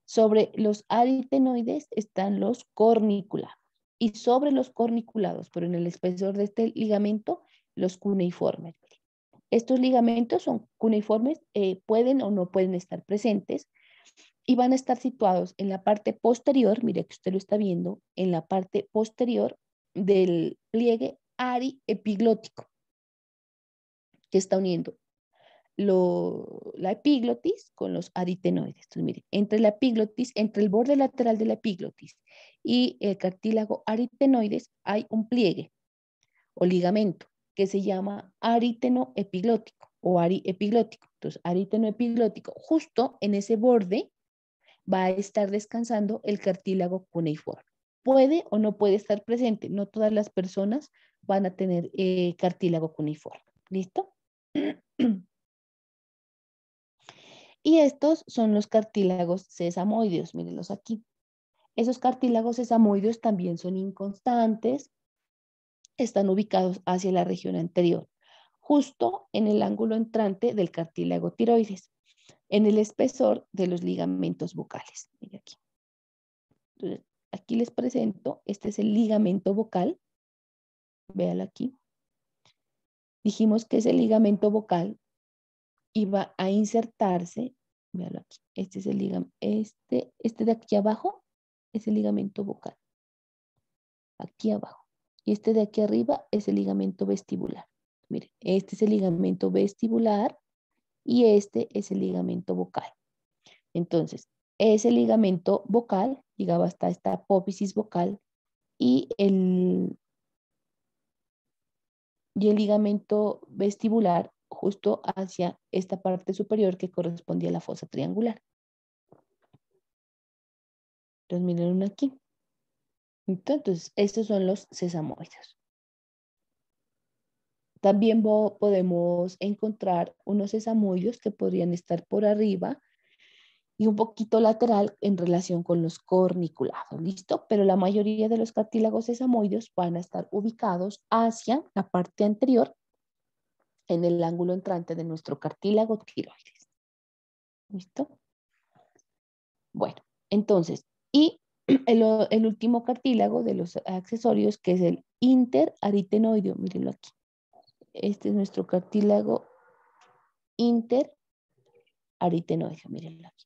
Sobre los aritenoides están los corniculados y sobre los corniculados, pero en el espesor de este ligamento, los cuneiformes. Estos ligamentos son cuneiformes, eh, pueden o no pueden estar presentes y van a estar situados en la parte posterior, mire que usted lo está viendo, en la parte posterior del pliegue ariepiglótico que está uniendo la epiglotis con los aritenoides. Entonces, mire, entre la epiglotis, entre el borde lateral de la epiglotis y el cartílago aritenoides hay un pliegue o ligamento que se llama aritenoepiglótico o ariepiglótico. Entonces, epiglótico justo en ese borde va a estar descansando el cartílago cuneiforme. Puede o no puede estar presente, no todas las personas van a tener eh, cartílago cuneiforme. ¿Listo? (clears throat) Y estos son los cartílagos sesamoideos, mírenlos aquí. Esos cartílagos sesamoideos también son inconstantes, están ubicados hacia la región anterior, justo en el ángulo entrante del cartílago tiroides, en el espesor de los ligamentos vocales aquí. aquí les presento, este es el ligamento vocal, véanlo aquí. Dijimos que ese ligamento vocal iba a insertarse, aquí, este es el ligamento, este, este de aquí abajo es el ligamento vocal, aquí abajo. Y este de aquí arriba es el ligamento vestibular. Miren, este es el ligamento vestibular y este es el ligamento vocal. Entonces, ese ligamento vocal llegaba hasta esta apófisis vocal y el y el ligamento vestibular justo hacia esta parte superior que correspondía a la fosa triangular. Entonces, miren aquí. Entonces, estos son los sesamoides. También podemos encontrar unos sesamoides que podrían estar por arriba y un poquito lateral en relación con los corniculados, ¿listo? Pero la mayoría de los cartílagos sesamoides van a estar ubicados hacia la parte anterior en el ángulo entrante de nuestro cartílago tiroides. ¿Listo? Bueno, entonces, y (clears throat) el, último cartílago de los accesorios que es el interaritenoideo, mírenlo aquí. Este es nuestro cartílago interaritenoide, mírenlo aquí.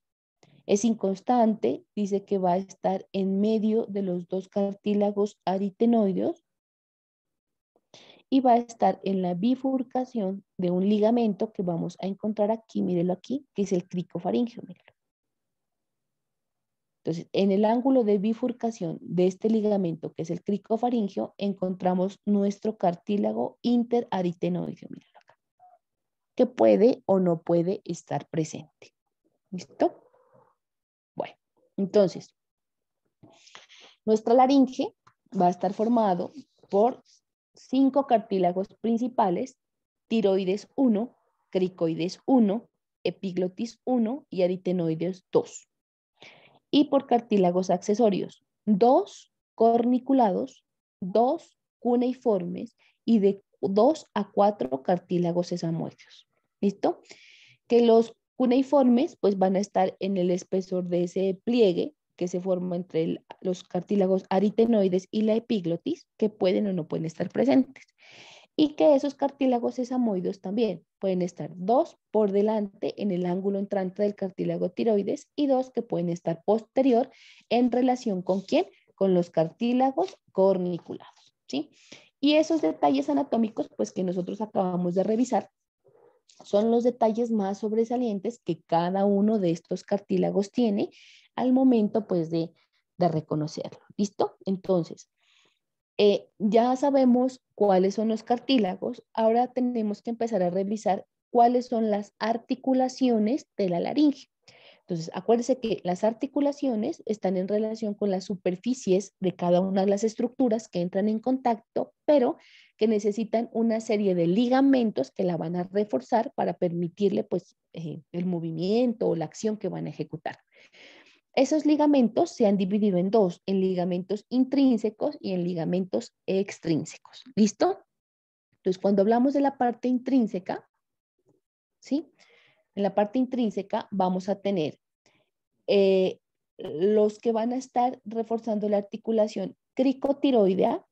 Es inconstante, dice que va a estar en medio de los dos cartílagos aritenoideos y va a estar en la bifurcación de un ligamento que vamos a encontrar aquí, mírelo aquí, que es el cricofaringeo. Entonces, en el ángulo de bifurcación de este ligamento, que es el cricofaringeo, encontramos nuestro cartílago interaritenoideo, acá, que puede o no puede estar presente. ¿Listo? Entonces, nuestra laringe va a estar formado por cinco cartílagos principales, tiroides 1, cricoides 1, epiglotis 1 y aritenoides 2. Y por cartílagos accesorios, dos corniculados, dos cuneiformes y de 2 a 4 cartílagos sesamoideos. ¿Listo? Que los Cuneiformes, pues van a estar en el espesor de ese pliegue que se forma entre los cartílagos aritenoides y la epiglotis, que pueden o no pueden estar presentes. Y que esos cartílagos esamoides también pueden estar dos por delante en el ángulo entrante del cartílago tiroides y dos que pueden estar posterior en relación con quién? Con los cartílagos corniculados, ¿sí? Y esos detalles anatómicos, pues que nosotros acabamos de revisar, son los detalles más sobresalientes que cada uno de estos cartílagos tiene al momento pues de, reconocerlo. ¿Listo? Entonces, eh, ya sabemos cuáles son los cartílagos, ahora tenemos que empezar a revisar cuáles son las articulaciones de la laringe. Entonces, acuérdense que las articulaciones están en relación con las superficies de cada una de las estructuras que entran en contacto, pero que necesitan una serie de ligamentos que la van a reforzar para permitirle pues eh, el movimiento o la acción que van a ejecutar. Esos ligamentos se han dividido en dos, en ligamentos intrínsecos y en ligamentos extrínsecos. ¿Listo? Entonces, cuando hablamos de la parte intrínseca, ¿sí? En la parte intrínseca vamos a tener eh, los que van a estar reforzando la articulación cricotiroidea,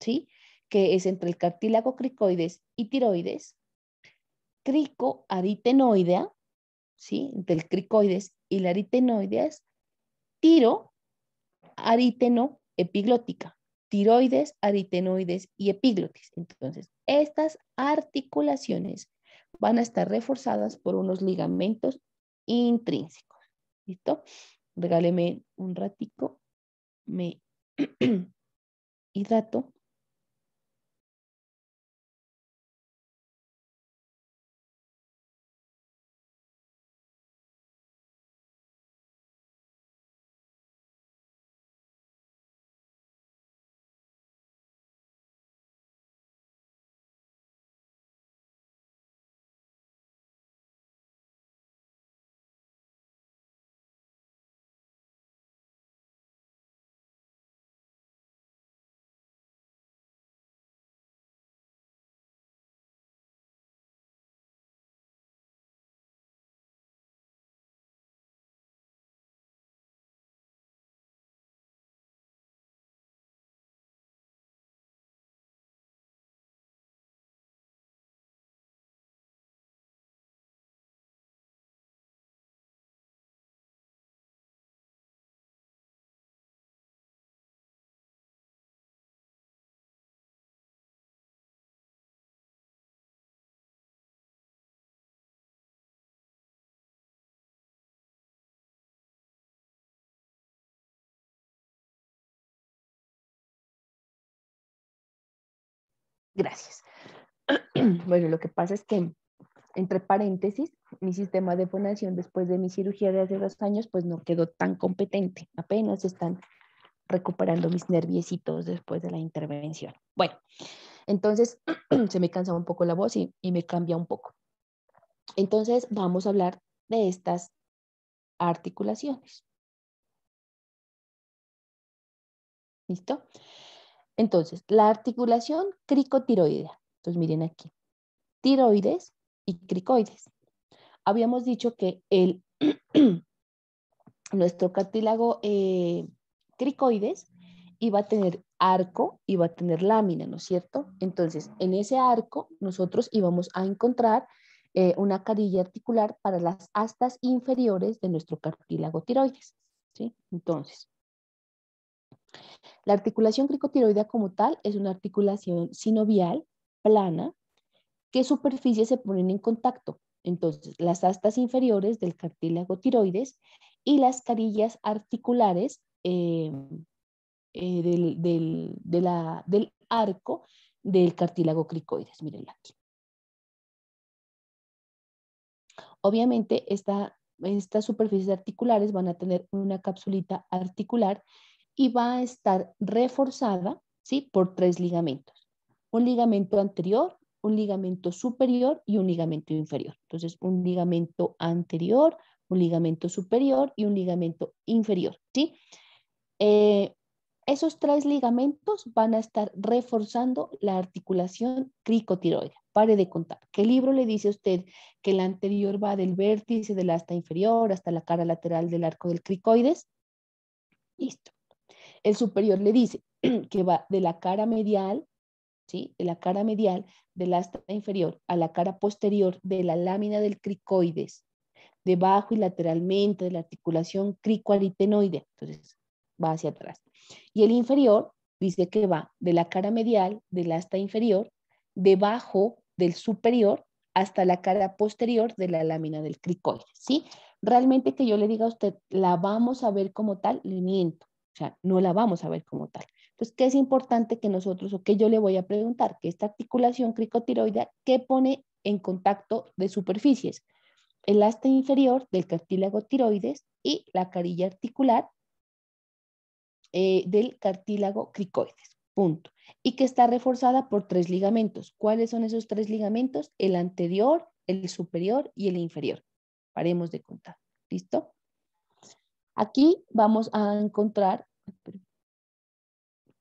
¿sí? que es entre el cartílago cricoides y tiroides, cricoaritenoidea, ¿sí? Entre el cricoides y la aritenoidea es ariteno, epiglótica, tiroides, aritenoides y epiglotis. Entonces, estas articulaciones van a estar reforzadas por unos ligamentos intrínsecos. ¿Listo? Regáleme un ratico, me (clears throat) hidrato. Gracias. (clears throat) Bueno, lo que pasa es que, entre paréntesis, mi sistema de fonación después de mi cirugía de hace dos años, pues no quedó tan competente. Apenas están recuperando mis nerviecitos después de la intervención. Bueno, entonces (clears throat) se me cansa un poco la voz y, y me cambia un poco. Entonces vamos a hablar de estas articulaciones. ¿Listo? Entonces, la articulación cricotiroidea. Entonces, miren aquí, tiroides y cricoides. Habíamos dicho que el, (clears throat) nuestro cartílago eh, cricoides iba a tener arco y va a tener lámina, ¿no es cierto? Entonces, en ese arco nosotros íbamos a encontrar eh, una carilla articular para las astas inferiores de nuestro cartílago tiroides, ¿sí? Entonces, la articulación cricotiroidea como tal es una articulación sinovial, plana, que superficies se ponen en contacto. Entonces, las astas inferiores del cartílago tiroides y las carillas articulares eh, eh, del, arco del cartílago cricoides. Mírenla aquí. Obviamente, estas superficies articulares van a tener una capsulita articular y va a estar reforzada ¿sí? por tres ligamentos. Un ligamento anterior, un ligamento superior y un ligamento inferior. Entonces, un ligamento anterior, un ligamento superior y un ligamento inferior. ¿sí? Eh, esos tres ligamentos van a estar reforzando la articulación cricotiroidea. Pare de contar. ¿Qué libro le dice a usted que la anterior va del vértice del asta inferior hasta la cara lateral del arco del cricoides? Listo. El superior le dice (clears throat) que va de la cara medial, ¿sí? De la cara medial del asta inferior a la cara posterior de la lámina del cricoides, debajo y lateralmente de la articulación cricoaritenoide. Entonces, va hacia atrás. Y el inferior dice que va de la cara medial del asta inferior, debajo del superior hasta la cara posterior de la lámina del cricoides, ¿sí? Realmente que yo le diga a usted, la vamos a ver como tal, le miento. O sea, no la vamos a ver como tal. Entonces, ¿qué es importante que nosotros o que yo le voy a preguntar? Que esta articulación cricotiroidea, ¿qué pone en contacto de superficies? El asta inferior del cartílago tiroides y la carilla articular eh, del cartílago cricoides. Punto. Y que está reforzada por tres ligamentos. ¿Cuáles son esos tres ligamentos? El anterior, el superior y el inferior. Paremos de contar. ¿Listo? Aquí vamos a encontrar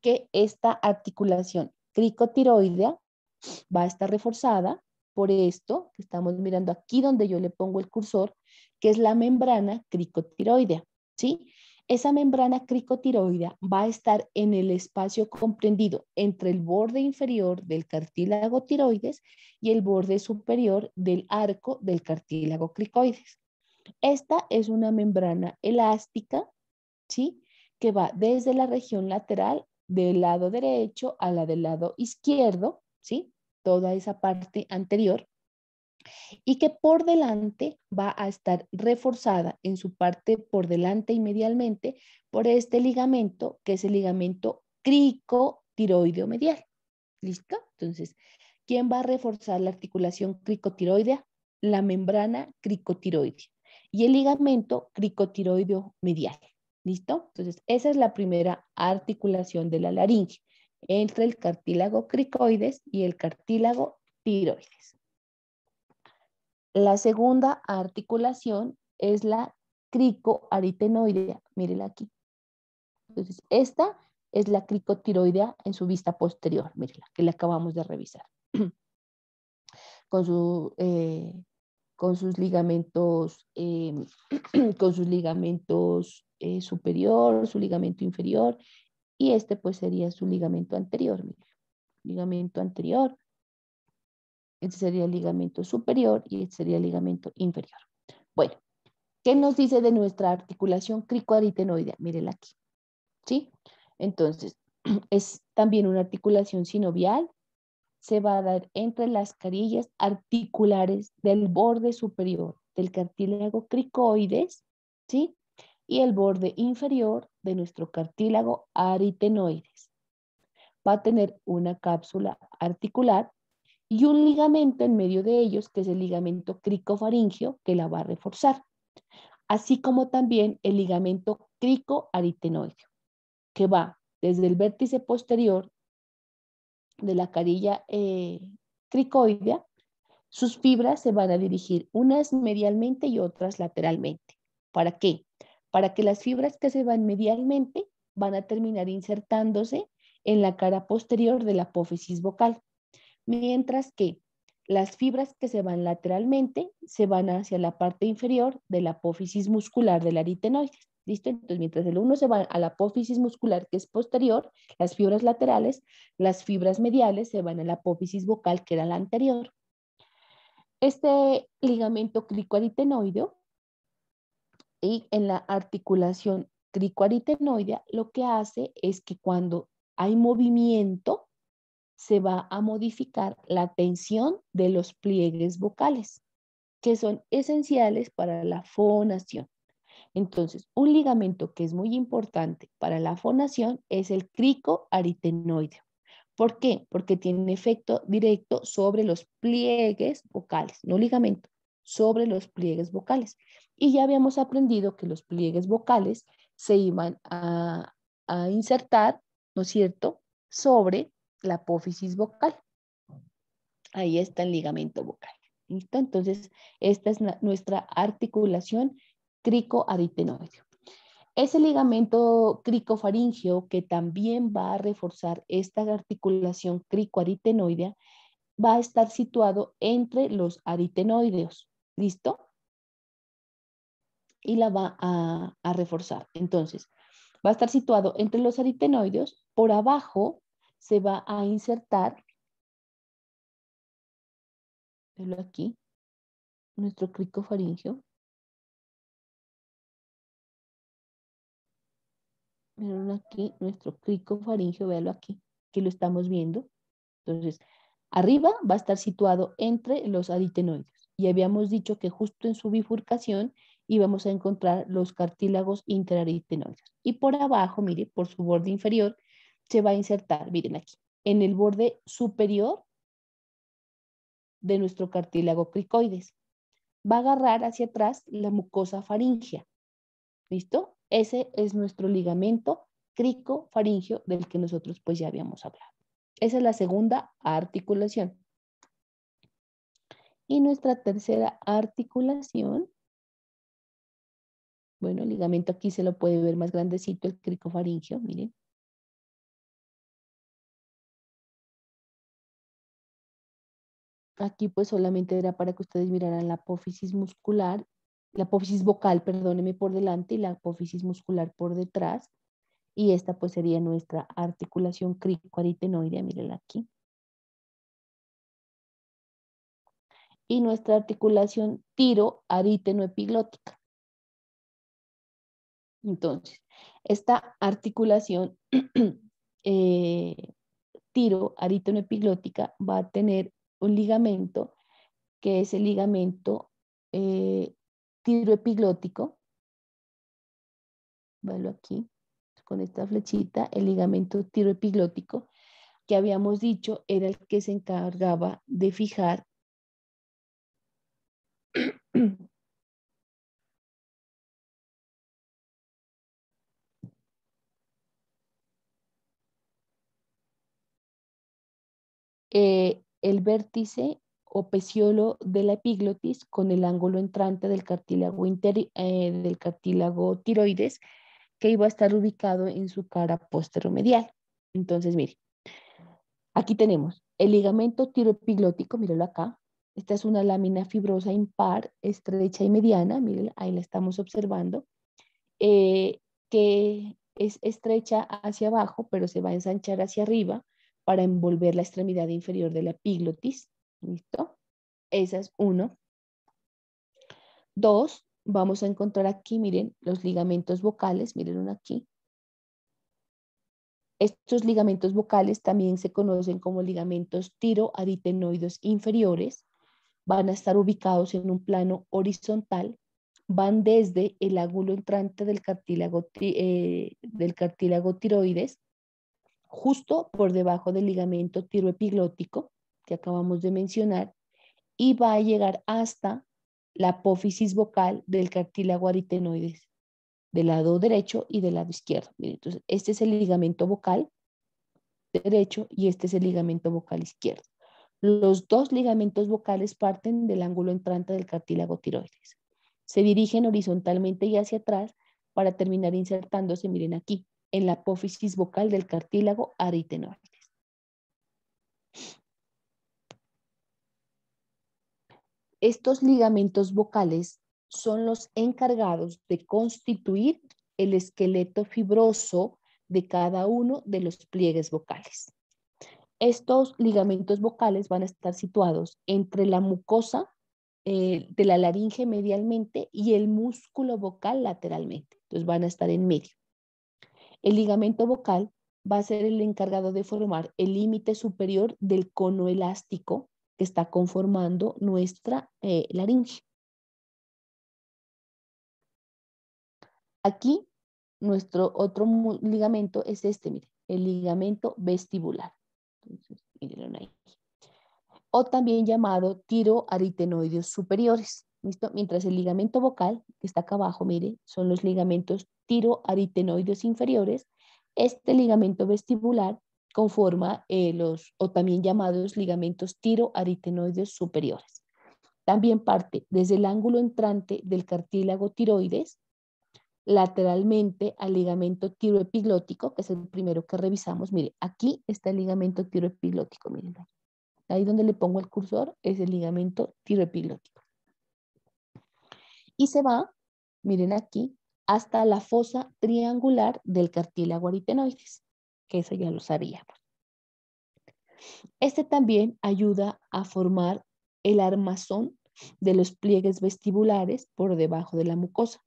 que esta articulación cricotiroidea va a estar reforzada por esto que estamos mirando aquí donde yo le pongo el cursor, que es la membrana cricotiroidea, ¿sí? Esa membrana cricotiroidea va a estar en el espacio comprendido entre el borde inferior del cartílago tiroides y el borde superior del arco del cartílago cricoides. Esta es una membrana elástica, ¿sí? Que va desde la región lateral del lado derecho a la del lado izquierdo, ¿sí? Toda esa parte anterior. Y que por delante va a estar reforzada en su parte por delante y medialmente por este ligamento, que es el ligamento cricotiroideo medial. ¿Listo? Entonces, ¿quién va a reforzar la articulación cricotiroidea? La membrana cricotiroidea y el ligamento cricotiroideo medial. ¿Listo? Entonces, esa es la primera articulación de la laringe entre el cartílago cricoides y el cartílago tiroides. La segunda articulación es la cricoaritenoidea. Mírela aquí. Entonces, esta es la cricotiroidea en su vista posterior. Mírela, que la acabamos de revisar. (clears throat) Con su eh, con sus ligamentos, eh, (clears throat) con sus ligamentos eh, superior, su ligamento inferior, y este pues sería su ligamento anterior, ligamento anterior, este sería el ligamento superior y este sería el ligamento inferior. Bueno, ¿qué nos dice de nuestra articulación cricoaritenoidea? Mírenla aquí, ¿sí? Entonces, (clears throat) es también una articulación sinovial, se va a dar entre las carillas articulares del borde superior del cartílago cricoides, ¿sí? Y el borde inferior de nuestro cartílago aritenoides. Va a tener una cápsula articular y un ligamento en medio de ellos, que es el ligamento cricofaringio, que la va a reforzar. Así como también el ligamento cricoaritenoide, que va desde el vértice posterior de la carilla eh, sus fibras se van a dirigir unas medialmente y otras lateralmente. ¿Para qué? Para que las fibras que se van medialmente van a terminar insertándose en la cara posterior de la apófisis vocal, mientras que las fibras que se van lateralmente se van hacia la parte inferior de la apófisis muscular del aritenoides. ¿Listo? Entonces, mientras el uno se va a la apófisis muscular, que es posterior, las fibras laterales, las fibras mediales se van a la apófisis vocal, que era la anterior. Este ligamento cricoaritenoideo y en la articulación cricoaritenoidea lo que hace es que cuando hay movimiento, se va a modificar la tensión de los pliegues vocales, que son esenciales para la fonación. Entonces, un ligamento que es muy importante para la fonación es el cricoaritenoideo. ¿Por qué? Porque tiene efecto directo sobre los pliegues vocales, no ligamento, sobre los pliegues vocales. Y ya habíamos aprendido que los pliegues vocales se iban a, insertar, ¿no es cierto?, sobre la apófisis vocal. Ahí está el ligamento vocal. Entonces, esta es nuestra articulación Cricoaritenoideo. Ese ligamento cricofaringeo que también va a reforzar esta articulación cricoaritenoidea, va a estar situado entre los aritenoideos, ¿listo? Y la va a, reforzar. Entonces, va a estar situado entre los aritenoideos, por abajo se va a insertar, aquí, nuestro cricofaringeo, miren aquí, nuestro crico faringeo, véalo aquí, que lo estamos viendo. Entonces, arriba va a estar situado entre los aditenoides. Y habíamos dicho que justo en su bifurcación íbamos a encontrar los cartílagos interaditenoides. Y por abajo, mire, por su borde inferior, se va a insertar, miren aquí, en el borde superior de nuestro cartílago cricoides. Va a agarrar hacia atrás la mucosa faringea. ¿Listo? Ese es nuestro ligamento cricofaringio del que nosotros pues ya habíamos hablado. Esa es la segunda articulación. Y nuestra tercera articulación, bueno, el ligamento aquí se lo puede ver más grandecito, el cricofaringio, miren. Aquí pues solamente era para que ustedes miraran la apófisis muscular la apófisis vocal, perdóneme, por delante y la apófisis muscular por detrás. Y esta pues sería nuestra articulación cricoaritenoidea, mírenla aquí. Y nuestra articulación tiroaritenoepiglótica. Entonces, esta articulación (clears throat) eh, tiroaritenoepiglótica va a tener un ligamento que es el ligamento eh, tiro epiglótico. aquí, con esta flechita, el ligamento tiroepiglótico, que habíamos dicho era el que se encargaba de fijar (clears throat) eh, el vértice o peciolo de la epiglotis con el ángulo entrante del cartílago, eh, del cartílago tiroides que iba a estar ubicado en su cara posteromedial. Entonces, mire, aquí tenemos el ligamento tiroepiglótico, mírelo acá. Esta es una lámina fibrosa impar, estrecha y mediana, miren, ahí la estamos observando, eh, que es estrecha hacia abajo, pero se va a ensanchar hacia arriba para envolver la extremidad inferior de la epiglotis. ¿Listo? Esa es uno. Dos, vamos a encontrar aquí, miren, los ligamentos vocales, miren aquí. Estos ligamentos vocales también se conocen como ligamentos tiroaritenoides inferiores. Van a estar ubicados en un plano horizontal. Van desde el ángulo entrante del cartílago, eh, del cartílago tiroides, justo por debajo del ligamento tiroepiglótico, que acabamos de mencionar y va a llegar hasta la apófisis vocal del cartílago aritenoides del lado derecho y del lado izquierdo. entonces, este es el ligamento vocal derecho y este es el ligamento vocal izquierdo. Los dos ligamentos vocales parten del ángulo entrante del cartílago tiroides. Se dirigen horizontalmente y hacia atrás para terminar insertándose, miren aquí, en la apófisis vocal del cartílago aritenoides. Estos ligamentos vocales son los encargados de constituir el esqueleto fibroso de cada uno de los pliegues vocales. Estos ligamentos vocales van a estar situados entre la mucosa eh, de la laringe medialmente y el músculo vocal lateralmente. Entonces van a estar en medio. El ligamento vocal va a ser el encargado de formar el límite superior del cono elástico que está conformando nuestra eh, laringe. Aquí, nuestro otro ligamento es este, mire, el ligamento vestibular. O también llamado tiroaritenoides superiores. ¿Listo? Mientras el ligamento vocal, que está acá abajo, mire, son los ligamentos tiroaritenoides inferiores. Este ligamento vestibular conforma eh, los o también llamados ligamentos tiroaritenoides superiores. También parte desde el ángulo entrante del cartílago tiroides, lateralmente al ligamento tiroepiglótico, que es el primero que revisamos. Mire, aquí está el ligamento tiroepiglótico, miren. Ahí donde le pongo el cursor es el ligamento tiroepiglótico. Y se va, miren aquí, hasta la fosa triangular del cartílago aritenoides que eso ya lo sabíamos. Pues. Este también ayuda a formar el armazón de los pliegues vestibulares por debajo de la mucosa.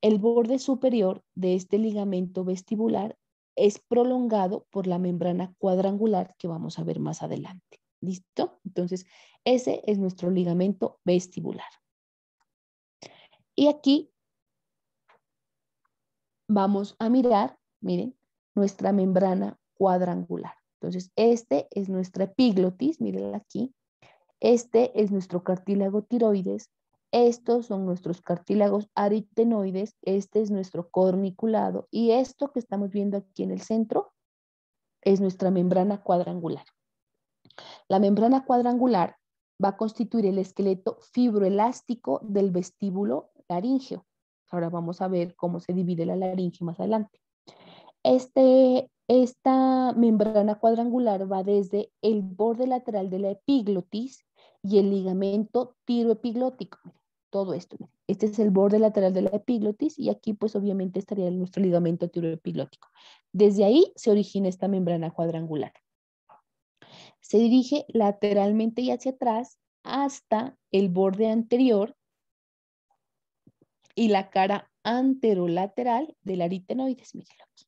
El borde superior de este ligamento vestibular es prolongado por la membrana cuadrangular que vamos a ver más adelante. ¿Listo? Entonces, ese es nuestro ligamento vestibular. Y aquí vamos a mirar, miren, nuestra membrana cuadrangular. Entonces, este es nuestra epiglotis, mírenla aquí. Este es nuestro cartílago tiroides. Estos son nuestros cartílagos aritenoides. Este es nuestro corniculado. Y esto que estamos viendo aquí en el centro es nuestra membrana cuadrangular. La membrana cuadrangular va a constituir el esqueleto fibroelástico del vestíbulo laríngeo. Ahora vamos a ver cómo se divide la laringe más adelante. Este, esta membrana cuadrangular va desde el borde lateral de la epiglotis y el ligamento tiroepiglótico. Todo esto. Este es el borde lateral de la epiglotis y aquí pues obviamente estaría nuestro ligamento tiroepiglótico. Desde ahí se origina esta membrana cuadrangular. Se dirige lateralmente y hacia atrás hasta el borde anterior y la cara anterolateral del aritenoides. Mírenlo aquí.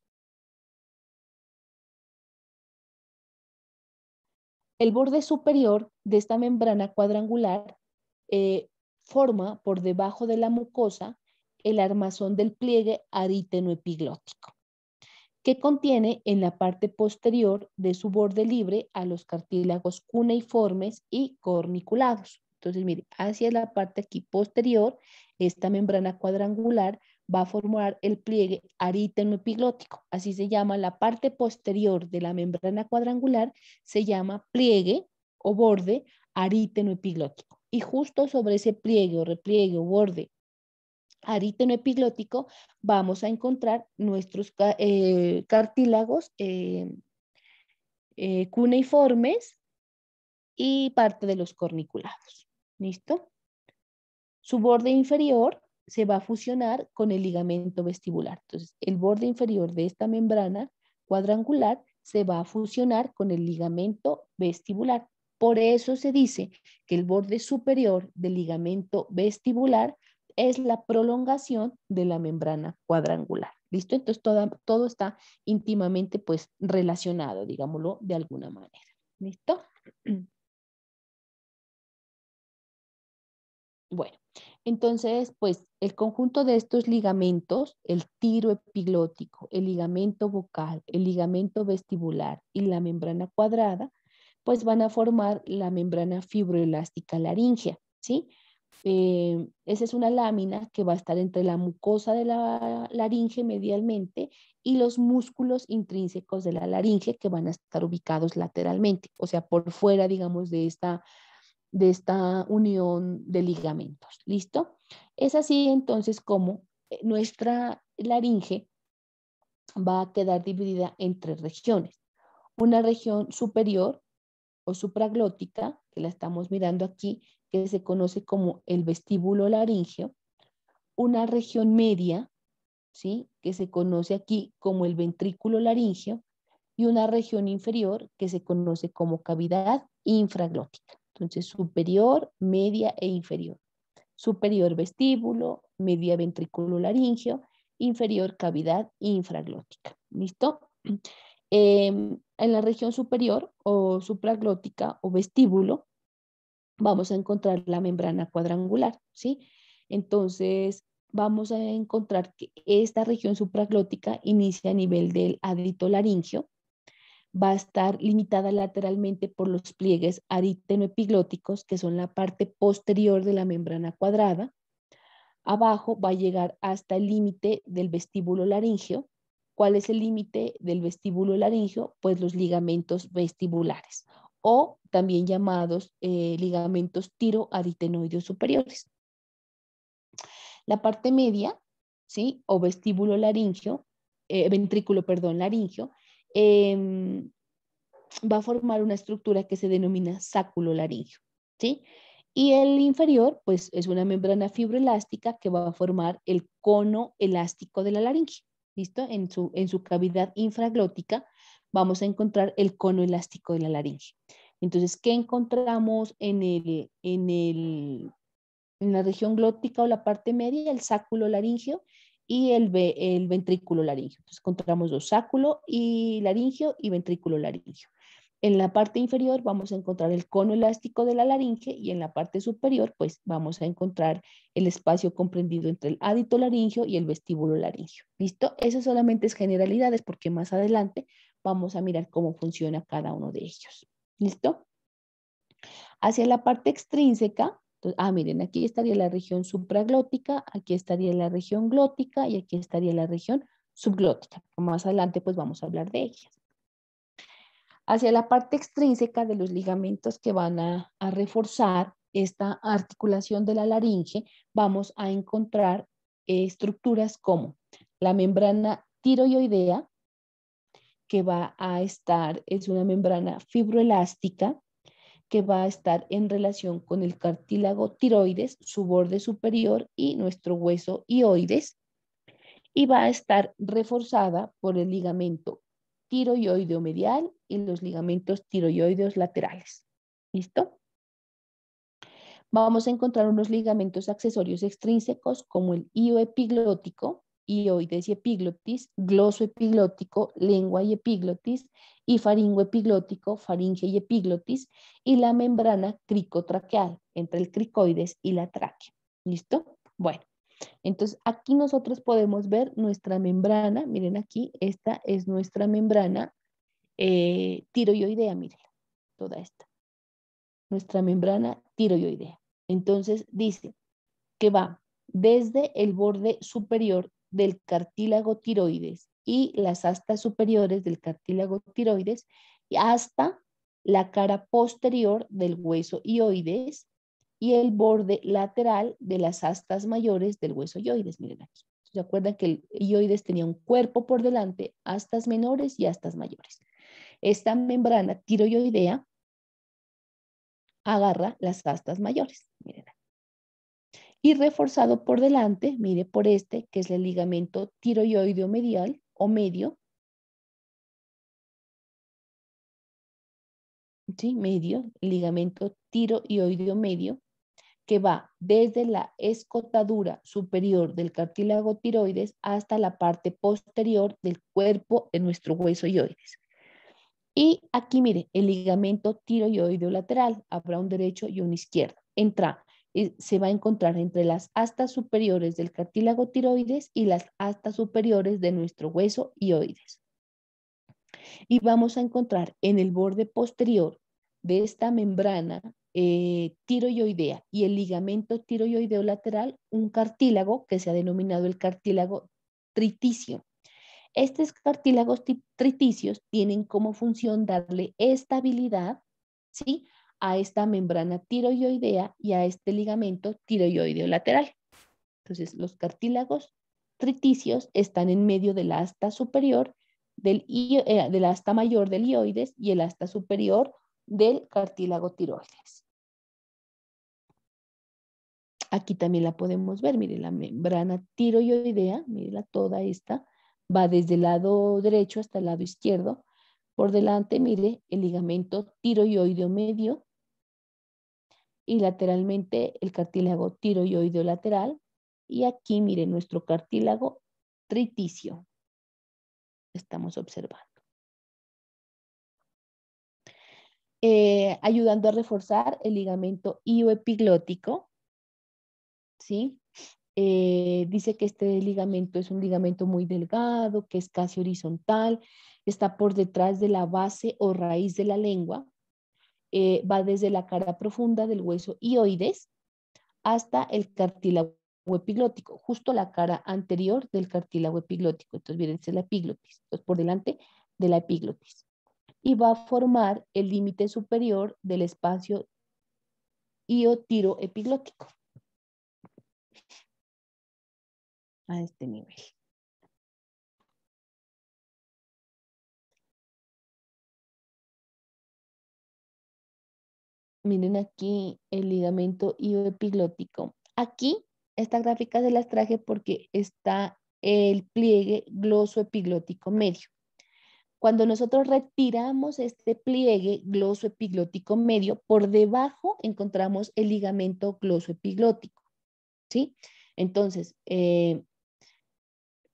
El borde superior de esta membrana cuadrangular eh, forma por debajo de la mucosa el armazón del pliegue aritenoepiglótico, que contiene en la parte posterior de su borde libre a los cartílagos cuneiformes y corniculados. Entonces, mire, hacia la parte aquí posterior, esta membrana cuadrangular va a formar el pliegue aríteno epiglótico Así se llama la parte posterior de la membrana cuadrangular, se llama pliegue o borde aríteno epiglótico Y justo sobre ese pliegue o repliegue o borde aríteno epiglótico vamos a encontrar nuestros eh, cartílagos eh, eh, cuneiformes y parte de los corniculados. ¿Listo? Su borde inferior se va a fusionar con el ligamento vestibular. Entonces, el borde inferior de esta membrana cuadrangular se va a fusionar con el ligamento vestibular. Por eso se dice que el borde superior del ligamento vestibular es la prolongación de la membrana cuadrangular. ¿Listo? Entonces todo está íntimamente pues relacionado, digámoslo de alguna manera. ¿Listo? (clears throat) Bueno, entonces, pues el conjunto de estos ligamentos, el tiro epiglótico, el ligamento vocal, el ligamento vestibular y la membrana cuadrada, pues van a formar la membrana fibroelástica laringea, ¿sí? Eh, esa es una lámina que va a estar entre la mucosa de la laringe medialmente y los músculos intrínsecos de la laringe que van a estar ubicados lateralmente, o sea, por fuera, digamos, de esta de esta unión de ligamentos. ¿Listo? Es así entonces como eh, nuestra laringe va a quedar dividida en tres regiones. Una región superior o supraglótica, que la estamos mirando aquí, que se conoce como el vestíbulo laringeo. Una región media, ¿sí? que se conoce aquí como el ventrículo laringeo. Y una región inferior, que se conoce como cavidad infraglótica. Entonces, superior, media e inferior. Superior vestíbulo, media ventrículo laringio, inferior cavidad infraglótica. ¿Listo? (clears throat) Em, en la región superior o supraglótica o vestíbulo, vamos a encontrar la membrana cuadrangular, Entonces, vamos a encontrar que esta región supraglótica inicia a nivel del adito laringio, va a estar limitada lateralmente por los pliegues aritenoepiglóticos, que son la parte posterior de la membrana cuadrada. Abajo va a llegar hasta el límite del vestíbulo laringeo. ¿Cuál es el límite del vestíbulo laringeo? Pues los ligamentos vestibulares o también llamados eh, ligamentos tiroaritenoides superiores. La parte media, ¿sí? O vestíbulo laringeo, eh, ventrículo, perdón, laringeo, Em, va a formar una estructura que se denomina sáculo laringio, ¿sí? Y el inferior, pues es una membrana fibroelástica que va a formar el cono elástico de la laringe, ¿listo? En su, cavidad infraglótica vamos a encontrar el cono elástico de la laringe. Entonces, ¿qué encontramos en, en la región glótica o la parte media? El sáculo laringio y el, el ventrículo laringio. Entonces encontramos osáculo y laringio y ventrículo laringio. En la parte inferior vamos a encontrar el cono elástico de la laringe y en la parte superior pues vamos a encontrar el espacio comprendido entre el adito laringio y el vestíbulo laringio. ¿Listo? Eso solamente es generalidades porque más adelante vamos a mirar cómo funciona cada uno de ellos. ¿Listo? Hacia la parte extrínseca ah, miren, aquí estaría la región supraglótica, aquí estaría la región glótica y aquí estaría la región subglótica. Más adelante pues vamos a hablar de ellas. Hacia la parte extrínseca de los ligamentos que van a, reforzar esta articulación de la laringe, vamos a encontrar eh, estructuras como la membrana tiroioidea, que va a estar, es una membrana fibroelástica, que va a estar en relación con el cartílago tiroides, su borde superior y nuestro hueso ioides, y va a estar reforzada por el ligamento tiroioideo medial y los ligamentos tiroideos laterales. ¿Listo? Vamos a encontrar unos ligamentos accesorios extrínsecos como el ioepiglótico, Ioides y epiglotis, gloso epiglótico, lengua y epiglotis, y faringo epiglótico, faringe y epiglotis, y la membrana cricotraqueal, entre el cricoides y la tráquea. ¿Listo? Bueno, entonces aquí nosotros podemos ver nuestra membrana, miren aquí, esta es nuestra membrana eh, miren, toda esta. Nuestra membrana tiroioidea. Entonces dice que va desde el borde superior del cartílago tiroides y las astas superiores del cartílago tiroides hasta la cara posterior del hueso ioides y el borde lateral de las astas mayores del hueso ioides. Miren aquí. ¿Se acuerdan que el ioides tenía un cuerpo por delante, astas menores y astas mayores? Esta membrana tiroidea agarra las astas mayores. Miren aquí y reforzado por delante, mire, por este, que es el ligamento tiroioideo medial o medio, ¿sí? medio, ligamento tiroideo medio, que va desde la escotadura superior del cartílago tiroides hasta la parte posterior del cuerpo de nuestro hueso yoides. Y aquí, mire, el ligamento tiroideo lateral, habrá un derecho y un izquierdo. Entra eh, se va a encontrar entre las astas superiores del cartílago tiroides y las astas superiores de nuestro hueso ioides. Y vamos a encontrar en el borde posterior de esta membrana eh, y el ligamento tiroideo lateral un cartílago que se ha denominado el cartílago triticio. Estos cartílagos triticios tienen como función darle estabilidad ¿sí? a esta membrana tiroidea y a este ligamento tiroideo lateral. Entonces, los cartílagos triticios están en medio del asta superior, del, eh, asta mayor del ioides y el asta superior del cartílago tiroides. Aquí también la podemos ver, mire, la membrana tiroidea, mírela toda esta, va desde el lado derecho hasta el lado izquierdo. Por delante, mire, el ligamento tiroideo medio, y lateralmente el cartílago tiroideo lateral. Y aquí, miren, nuestro cartílago triticio. Estamos observando. Eh, ayudando a reforzar el ligamento ioepiglótico. ¿Sí? Eh, dice que este ligamento es un ligamento muy delgado, que es casi horizontal, está por detrás de la base o raíz de la lengua, eh, va desde la cara profunda del hueso ioides hasta el cartílago epiglótico, justo la cara anterior del cartílago epiglótico. Entonces, miren, es la epiglotis, por delante de la epiglotis. Y va a formar el límite superior del espacio iotiroepiglótico. A este nivel. miren aquí el ligamento ioepiglótico. Aquí esta gráfica se las traje porque está el pliegue glosoepiglótico medio. Cuando nosotros retiramos este pliegue glosoepiglótico medio, por debajo encontramos el ligamento glosoepiglótico. ¿sí? Entonces, eh,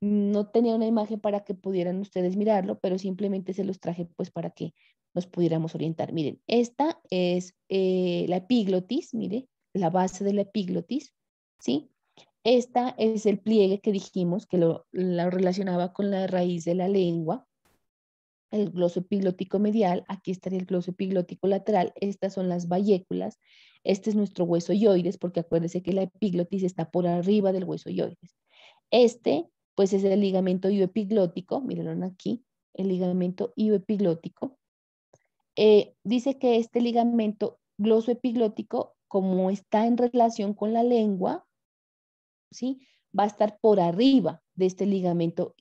no tenía una imagen para que pudieran ustedes mirarlo, pero simplemente se los traje pues para que nos pudiéramos orientar. Miren, esta es eh, la epiglotis, mire, la base de la epiglotis, ¿sí? Esta es el pliegue que dijimos que lo, relacionaba con la raíz de la lengua, el gloso epiglótico medial, aquí estaría el gloso epiglótico lateral, estas son las valléculas, este es nuestro hueso yoides, porque acuérdense que la epiglotis está por arriba del hueso yoides. Este, pues es el ligamento ioepiglótico, miren aquí, el ligamento ioepiglótico, eh, dice que este ligamento glosoepiglótico, como está en relación con la lengua, ¿sí? va a estar por arriba de este ligamento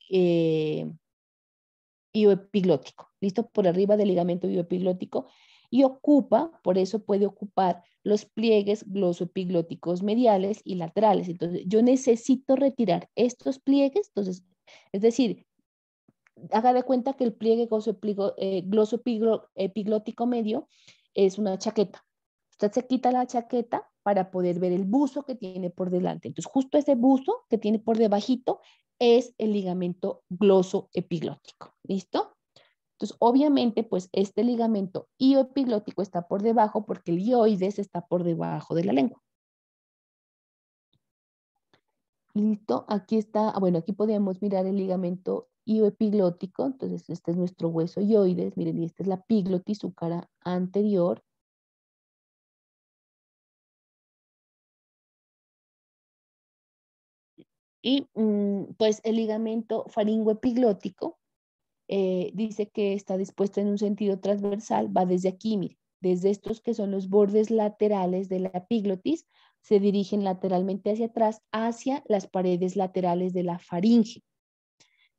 bioepiglótico, eh, listo, por arriba del ligamento bioepiglótico y ocupa, por eso puede ocupar los pliegues glosoepiglóticos mediales y laterales. Entonces, yo necesito retirar estos pliegues, entonces, es decir, haga de cuenta que el pliegue epiglótico eh, eh, medio es una chaqueta. Usted se quita la chaqueta para poder ver el buzo que tiene por delante. Entonces, justo ese buzo que tiene por debajito es el ligamento glosoepiglótico. ¿Listo? Entonces, obviamente, pues este ligamento ioepiglótico está por debajo porque el ioides está por debajo de la lengua. Listo, aquí está, ah, bueno, aquí podemos mirar el ligamento y epiglótico, entonces este es nuestro hueso yoides, miren, y esta es la piglotis, su cara anterior. Y mm, pues el ligamento faringo epiglótico, eh, dice que está dispuesto en un sentido transversal, va desde aquí, miren, desde estos que son los bordes laterales de la epiglotis se dirigen lateralmente hacia atrás, hacia las paredes laterales de la faringe.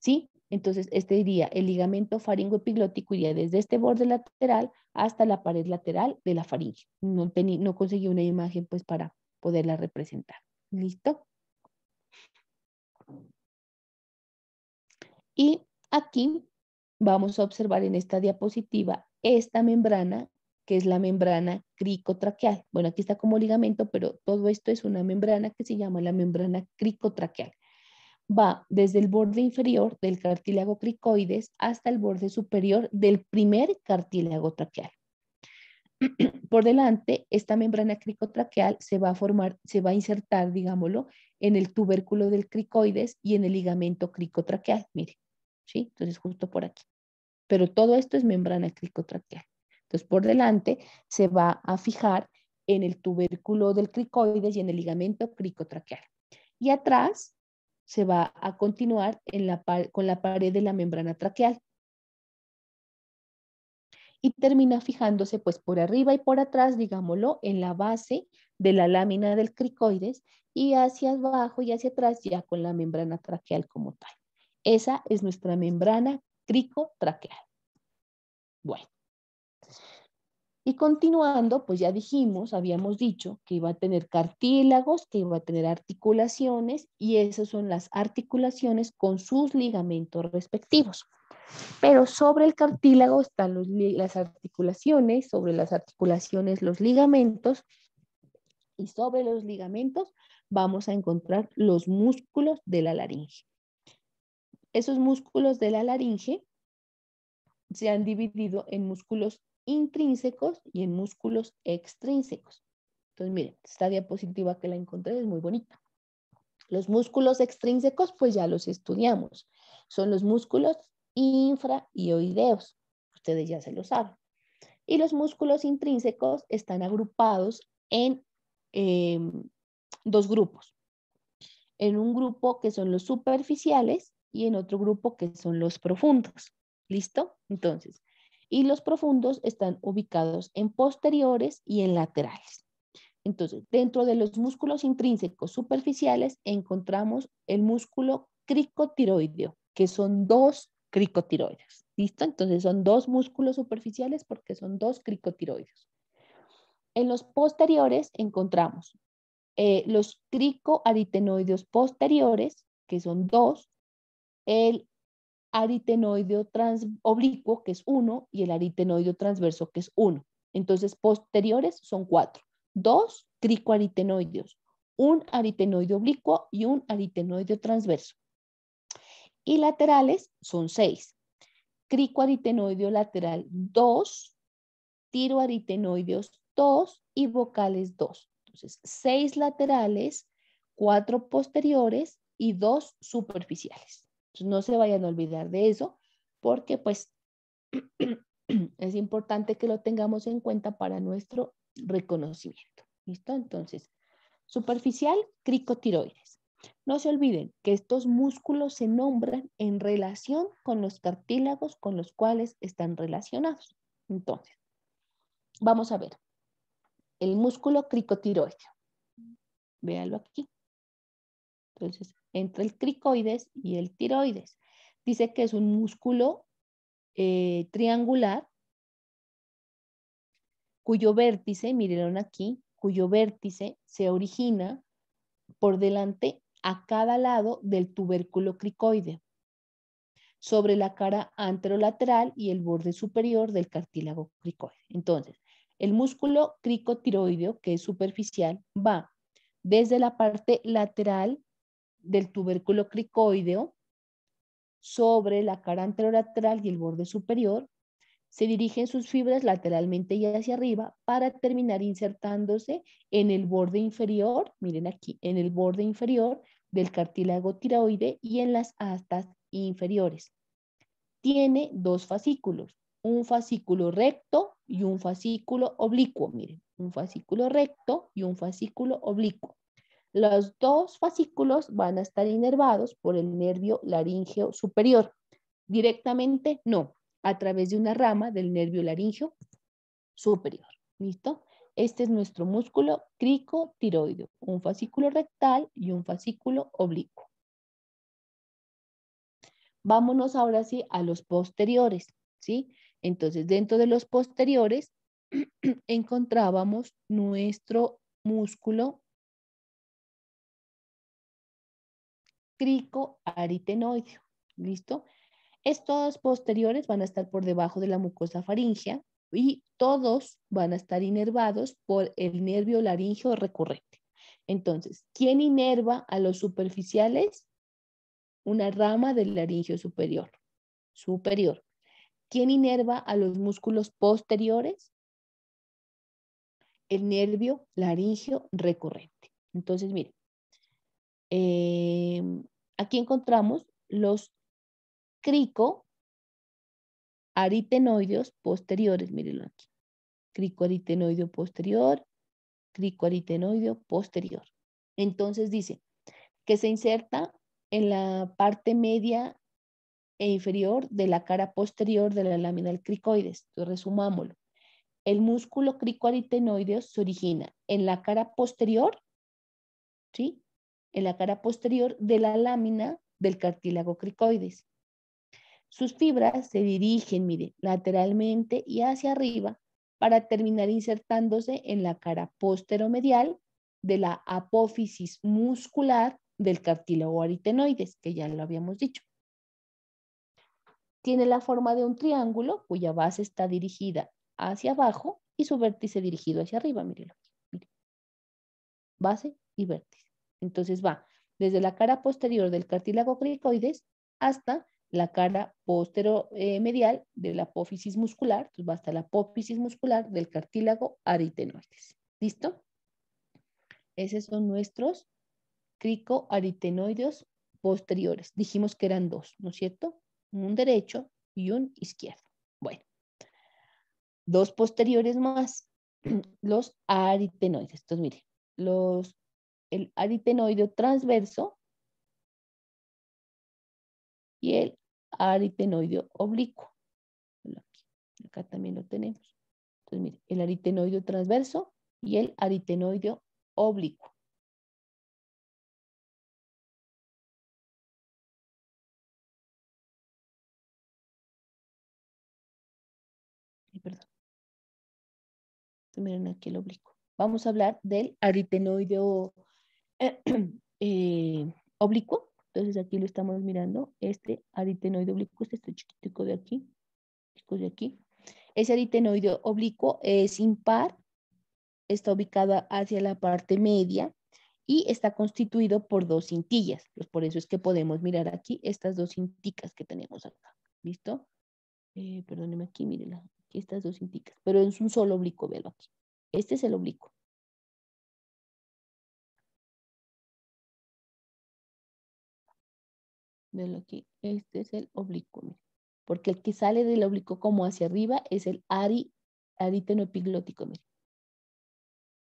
¿Sí? Entonces, este iría, el ligamento faringoepiglótico iría desde este borde lateral hasta la pared lateral de la faringe. No, no conseguí una imagen pues para poderla representar. ¿Listo? Y aquí vamos a observar en esta diapositiva esta membrana, que es la membrana cricotraqueal. Bueno, aquí está como ligamento, pero todo esto es una membrana que se llama la membrana cricotraqueal va desde el borde inferior del cartílago cricoides hasta el borde superior del primer cartílago traqueal. (clears throat) Por delante, esta membrana cricotraqueal se va a formar, se va a insertar, digámoslo, en el tubérculo del cricoides y en el ligamento cricotraqueal. Mire, ¿sí? Entonces, justo por aquí. Pero todo esto es membrana cricotraqueal. Entonces, por delante se va a fijar en el tubérculo del cricoides y en el ligamento cricotraqueal. Y atrás se va a continuar con la pared de la membrana traqueal. Y termina fijándose pues por arriba y por atrás, digámoslo, en la base de la lámina del cricoides y hacia abajo y hacia atrás ya con la membrana traqueal como tal. Esa es nuestra membrana cricotraqueal. Bueno. Y continuando, pues ya dijimos, habíamos dicho que iba a tener cartílagos, que iba a tener articulaciones y esas son las articulaciones con sus ligamentos respectivos. Pero sobre el cartílago están las articulaciones, sobre las articulaciones los ligamentos y sobre los ligamentos vamos a encontrar los músculos de la laringe. Esos músculos de la laringe se han dividido en músculos intrínsecos y en músculos extrínsecos. Entonces, miren, esta diapositiva que la encontré es muy bonita. Los músculos extrínsecos, pues ya los estudiamos. Son los músculos infra Ustedes ya se lo saben. Y los músculos intrínsecos están agrupados en em, dos grupos. En un grupo que son los superficiales y en otro grupo que son los profundos. ¿Listo? Entonces, y los profundos están ubicados en posteriores y en laterales. Entonces, dentro de los músculos intrínsecos superficiales encontramos el músculo cricotiroideo, que son dos cricotiroides. ¿Listo? Entonces son dos músculos superficiales porque son dos cricotiroides. En los posteriores encontramos eh, los cricoaritenoideos posteriores, que son dos, el aritenoideo trans oblicuo, que es uno y el aritenoideo transverso, que es uno, Entonces, posteriores son cuatro, Dos cricoaritenoideos, un aritenoide oblicuo y un aritenoide transverso. Y laterales son seis Cricoaritenoideo lateral 2, tiroaritenoideos 2 y vocales 2. Entonces, seis laterales, cuatro posteriores y dos superficiales no se vayan a olvidar de eso porque pues (clears throat) es importante que lo tengamos en cuenta para nuestro reconocimiento. ¿Listo? Entonces, superficial, cricotiroides. No se olviden que estos músculos se nombran en relación con los cartílagos con los cuales están relacionados. Entonces, vamos a ver. El músculo cricotiroideo. Véalo aquí. Entonces, entre el cricoides y el tiroides. Dice que es un músculo eh, triangular cuyo vértice, miren aquí, cuyo vértice se origina por delante a cada lado del tubérculo cricoide, sobre la cara anterolateral y el borde superior del cartílago cricoide. Entonces, el músculo cricotiroideo, que es superficial, va desde la parte lateral del tubérculo cricoideo sobre la cara anterolateral y el borde superior. Se dirigen sus fibras lateralmente y hacia arriba para terminar insertándose en el borde inferior, miren aquí, en el borde inferior del cartílago tiroide y en las astas inferiores. Tiene dos fascículos, un fascículo recto y un fascículo oblicuo, miren, un fascículo recto y un fascículo oblicuo. Los dos fascículos van a estar inervados por el nervio laríngeo superior. Directamente no, a través de una rama del nervio laríngeo superior. ¿Listo? Este es nuestro músculo cricotiroideo, un fascículo rectal y un fascículo oblicuo. Vámonos ahora sí a los posteriores, ¿sí? Entonces, dentro de los posteriores (clears throat) encontrábamos nuestro músculo cricoaritenoideo. ¿Listo? Estos posteriores van a estar por debajo de la mucosa faringea y todos van a estar inervados por el nervio laringeo recurrente. Entonces, ¿quién inerva a los superficiales? Una rama del laringeo superior. Superior. ¿Quién inerva a los músculos posteriores? El nervio laringeo recurrente. Entonces, miren. Em, aquí encontramos los cricoaritenoides posteriores, mírenlo aquí. Cricoaritenoide posterior, cricoaritenoideo posterior. Entonces dice que se inserta en la parte media e inferior de la cara posterior de la lámina del cricoides. Entonces, resumámoslo. El músculo cricoaritenoideo se origina en la cara posterior, ¿sí? en la cara posterior de la lámina del cartílago cricoides. Sus fibras se dirigen, mire, lateralmente y hacia arriba para terminar insertándose en la cara posteromedial de la apófisis muscular del cartílago aritenoides, que ya lo habíamos dicho. Tiene la forma de un triángulo cuya base está dirigida hacia abajo y su vértice dirigido hacia arriba, mírelo. Mire. Base y vértice. Entonces va desde la cara posterior del cartílago cricoides hasta la cara posteromedial eh, de la apófisis muscular, entonces va hasta la apófisis muscular del cartílago aritenoides. ¿Listo? Esos son nuestros cricoaritenoides posteriores. Dijimos que eran dos, ¿no es cierto? Un derecho y un izquierdo. Bueno, dos posteriores más, (clears throat) los aritenoides. Entonces, miren, los el aritenoideo transverso y el aritenoideo oblicuo. acá también lo tenemos. Entonces, mire, el aritenoideo transverso y el aritenoideo oblicuo. Perdón. miren aquí el oblicuo. Vamos a hablar del aritenoideo (clears throat) Eh, oblicuo, entonces aquí lo estamos mirando, este aritenoide oblicuo, este, chiquitico de aquí, aquí. Ese aritenoide oblicuo es impar, está ubicado hacia la parte media y está constituido por dos cintillas. Pues, por eso es que podemos mirar aquí estas dos cinticas que tenemos acá. ¿Listo? Eh, perdónenme aquí, mírenla. Aquí estas dos cinticas, pero es un solo oblicuo, velo aquí. Este es el oblicuo. lo aquí. Este es el oblicuo, Porque el que sale del oblicuo como hacia arriba es el ari, aríteno epiglótico, mira.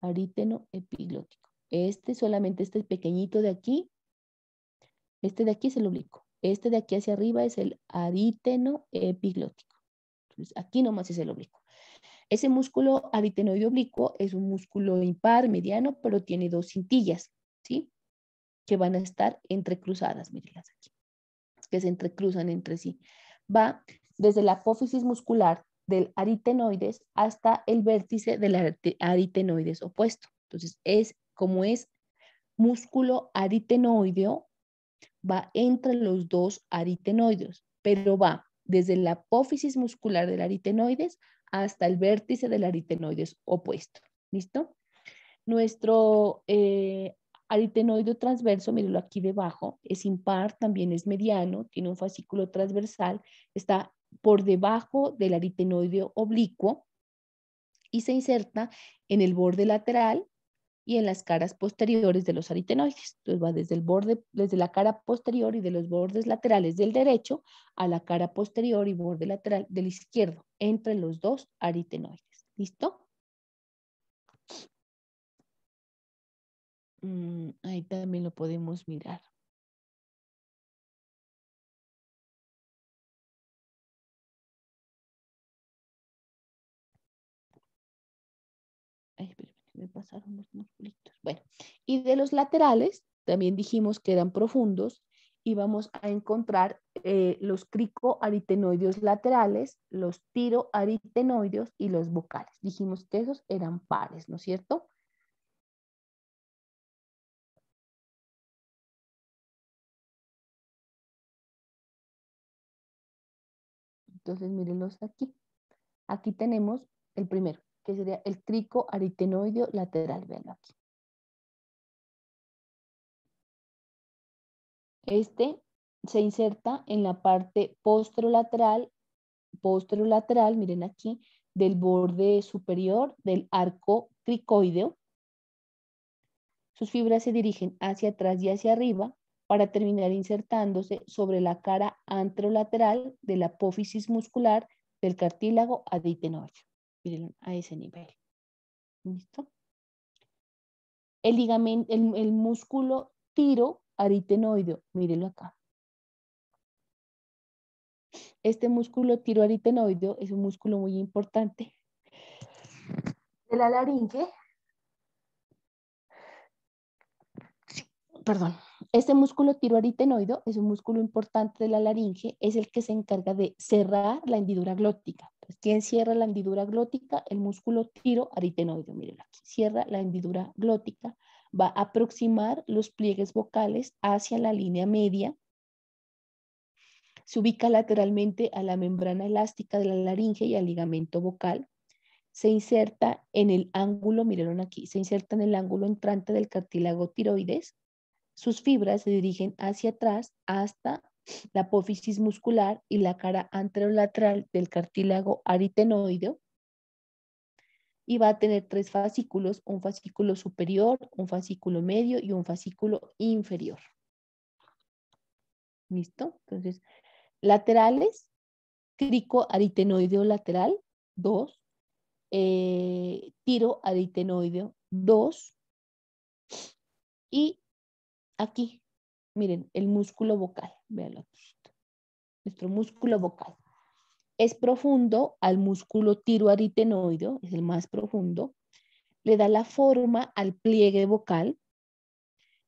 Aríteno epiglótico. Este, solamente este pequeñito de aquí. Este de aquí es el oblicuo. Este de aquí hacia arriba es el aríteno epiglótico. Entonces, aquí nomás es el oblicuo. Ese músculo aritenoide oblicuo es un músculo impar, mediano, pero tiene dos cintillas, ¿sí? Que van a estar entrecruzadas, mirenlas aquí que se entrecruzan entre sí. Va desde la apófisis muscular del aritenoides hasta el vértice del aritenoides opuesto. Entonces, es como es músculo aritenoideo, va entre los dos aritenoides, pero va desde la apófisis muscular del aritenoides hasta el vértice del aritenoides opuesto. ¿Listo? Nuestro eh, Aritenoide transverso, míralo aquí debajo, es impar, también es mediano, tiene un fascículo transversal, está por debajo del aritenoide oblicuo y se inserta en el borde lateral y en las caras posteriores de los aritenoides. Entonces va desde el borde, desde la cara posterior y de los bordes laterales del derecho a la cara posterior y borde lateral del izquierdo, entre los dos aritenoides. ¿Listo? Mm, ahí también lo podemos mirar. Ay, me pasaron los musculitos. Bueno, y de los laterales, también dijimos que eran profundos, y vamos a encontrar eh, los cricoaritenoideos laterales, los tiroaritenoides y los vocales. Dijimos que esos eran pares, ¿no es cierto? Entonces, mírenlos aquí. Aquí tenemos el primero, que sería el tricoaritenoideo lateral. Veanlo aquí. Este se inserta en la parte posterolateral, posterolateral, miren aquí, del borde superior del arco tricoideo. Sus fibras se dirigen hacia atrás y hacia arriba para terminar insertándose sobre la cara antrolateral de la apófisis muscular del cartílago aditenoide. Miren, a ese nivel. ¿Listo? El, ligamento, el, músculo tiro aritenoideo, mírenlo acá. Este músculo tiroaritenoideo es un músculo muy importante de la laringe. Sí, perdón. Este músculo tiroaritenoido es un músculo importante de la laringe, es el que se encarga de cerrar la hendidura glótica. Pues, ¿Quién cierra la hendidura glótica? El músculo tiroaritenoideo, miren aquí, cierra la hendidura glótica, va a aproximar los pliegues vocales hacia la línea media, se ubica lateralmente a la membrana elástica de la laringe y al ligamento vocal, se inserta en el ángulo, miren aquí, se inserta en el ángulo entrante del cartílago tiroides, sus fibras se dirigen hacia atrás hasta la apófisis muscular y la cara anterolateral del cartílago aritenoideo y va a tener tres fascículos, un fascículo superior, un fascículo medio y un fascículo inferior. ¿Listo? Entonces, laterales, aritenoideo lateral, 2, eh, tiro aritenoideo 2, y aquí. Miren, el músculo vocal, véanlo Nuestro músculo vocal. Es profundo al músculo tiroaritenoideo, es el más profundo. Le da la forma al pliegue vocal.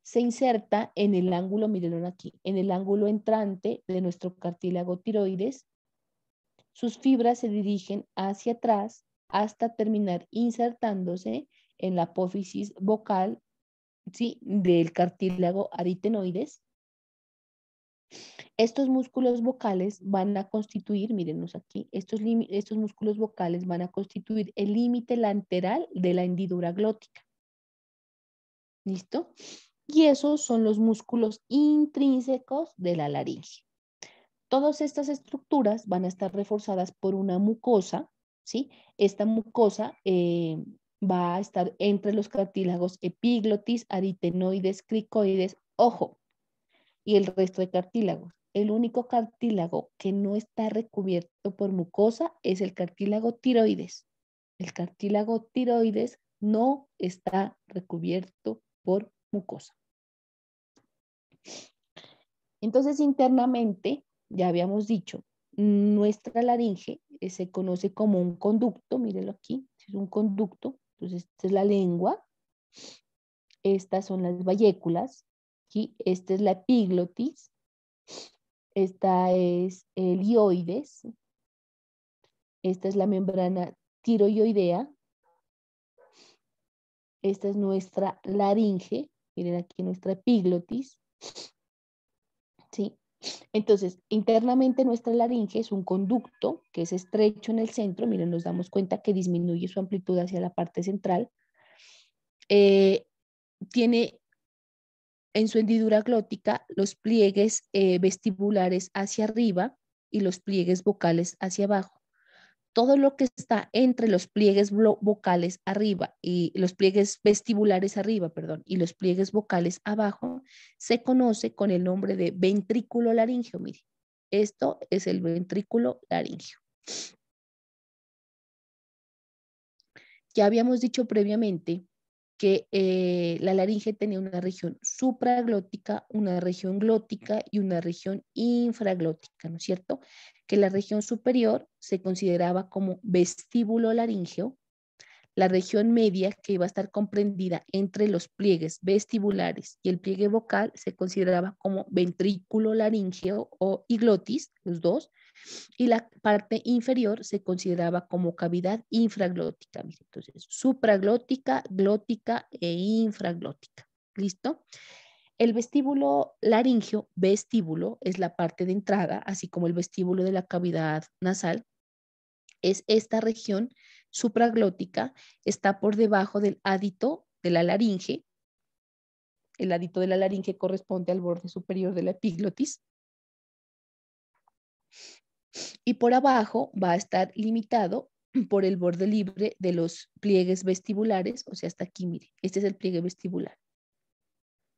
Se inserta en el ángulo, mirenlo aquí, en el ángulo entrante de nuestro cartílago tiroides. Sus fibras se dirigen hacia atrás hasta terminar insertándose en la apófisis vocal ¿sí? del cartílago aritenoides. Estos músculos vocales van a constituir, mírenos aquí, estos, músculos vocales van a constituir el límite lateral de la hendidura glótica. ¿Listo? Y esos son los músculos intrínsecos de la laringe. Todas estas estructuras van a estar reforzadas por una mucosa, ¿sí? Esta mucosa eh, va a estar entre los cartílagos epiglotis, aritenoides, cricoides, ojo, y el resto de cartílagos. El único cartílago que no está recubierto por mucosa es el cartílago tiroides. El cartílago tiroides no está recubierto por mucosa. Entonces, internamente, ya habíamos dicho, nuestra laringe eh, se conoce como un conducto, mírelo aquí, es un conducto entonces, pues, esta es la lengua, estas son las valléculas, esta es la epiglotis, esta es el ioides, esta es la membrana tiroioidea, esta es nuestra laringe, miren aquí nuestra epiglotis, ¿sí? Entonces, internamente nuestra laringe es un conducto que es estrecho en el centro. Miren, nos damos cuenta que disminuye su amplitud hacia la parte central. Eh, tiene en su hendidura glótica los pliegues eh, vestibulares hacia arriba y los pliegues vocales hacia abajo todo lo que está entre los pliegues vocales arriba y los pliegues vestibulares arriba, perdón, y los pliegues vocales abajo, se conoce con el nombre de ventrículo laringeo. esto es el ventrículo laringeo. Ya habíamos dicho previamente que eh, la laringe tenía una región supraglótica, una región glótica y una región infraglótica, ¿no es cierto? que la región superior se consideraba como vestíbulo laríngeo, la región media, que iba a estar comprendida entre los pliegues vestibulares y el pliegue vocal, se consideraba como ventrículo laríngeo o iglotis, los dos, y la parte inferior se consideraba como cavidad infraglótica. Entonces, supraglótica, glótica e infraglótica. ¿Listo? El vestíbulo laringeo, vestíbulo, es la parte de entrada, así como el vestíbulo de la cavidad nasal. Es esta región supraglótica, está por debajo del hádito de la laringe. El hádito de la laringe corresponde al borde superior de la epiglotis. Y por abajo va a estar limitado por el borde libre de los pliegues vestibulares, o sea, hasta aquí, mire, este es el pliegue vestibular.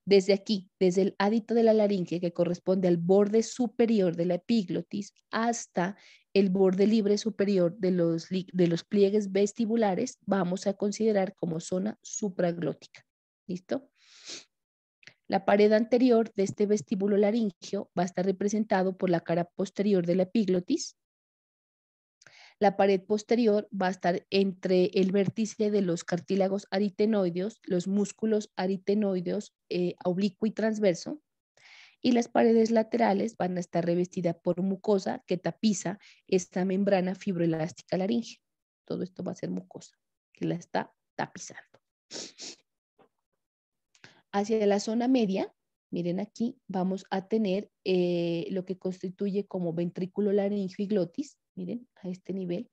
Desde aquí, desde el hádito de la laringe que corresponde al borde superior de la epiglotis hasta el borde libre superior de los, de los pliegues vestibulares, vamos a considerar como zona supraglótica. ¿Listo? La pared anterior de este vestíbulo laringeo va a estar representado por la cara posterior de la epiglotis, la pared posterior va a estar entre el vértice de los cartílagos aritenoideos, los músculos aritenoideos eh, oblicuo y transverso, y las paredes laterales van a estar revestidas por mucosa que tapiza esta membrana fibroelástica laringe. Todo esto va a ser mucosa que la está tapizando. Hacia la zona media, miren aquí, vamos a tener eh, lo que constituye como ventrículo laringe y glotis, miren, a este nivel,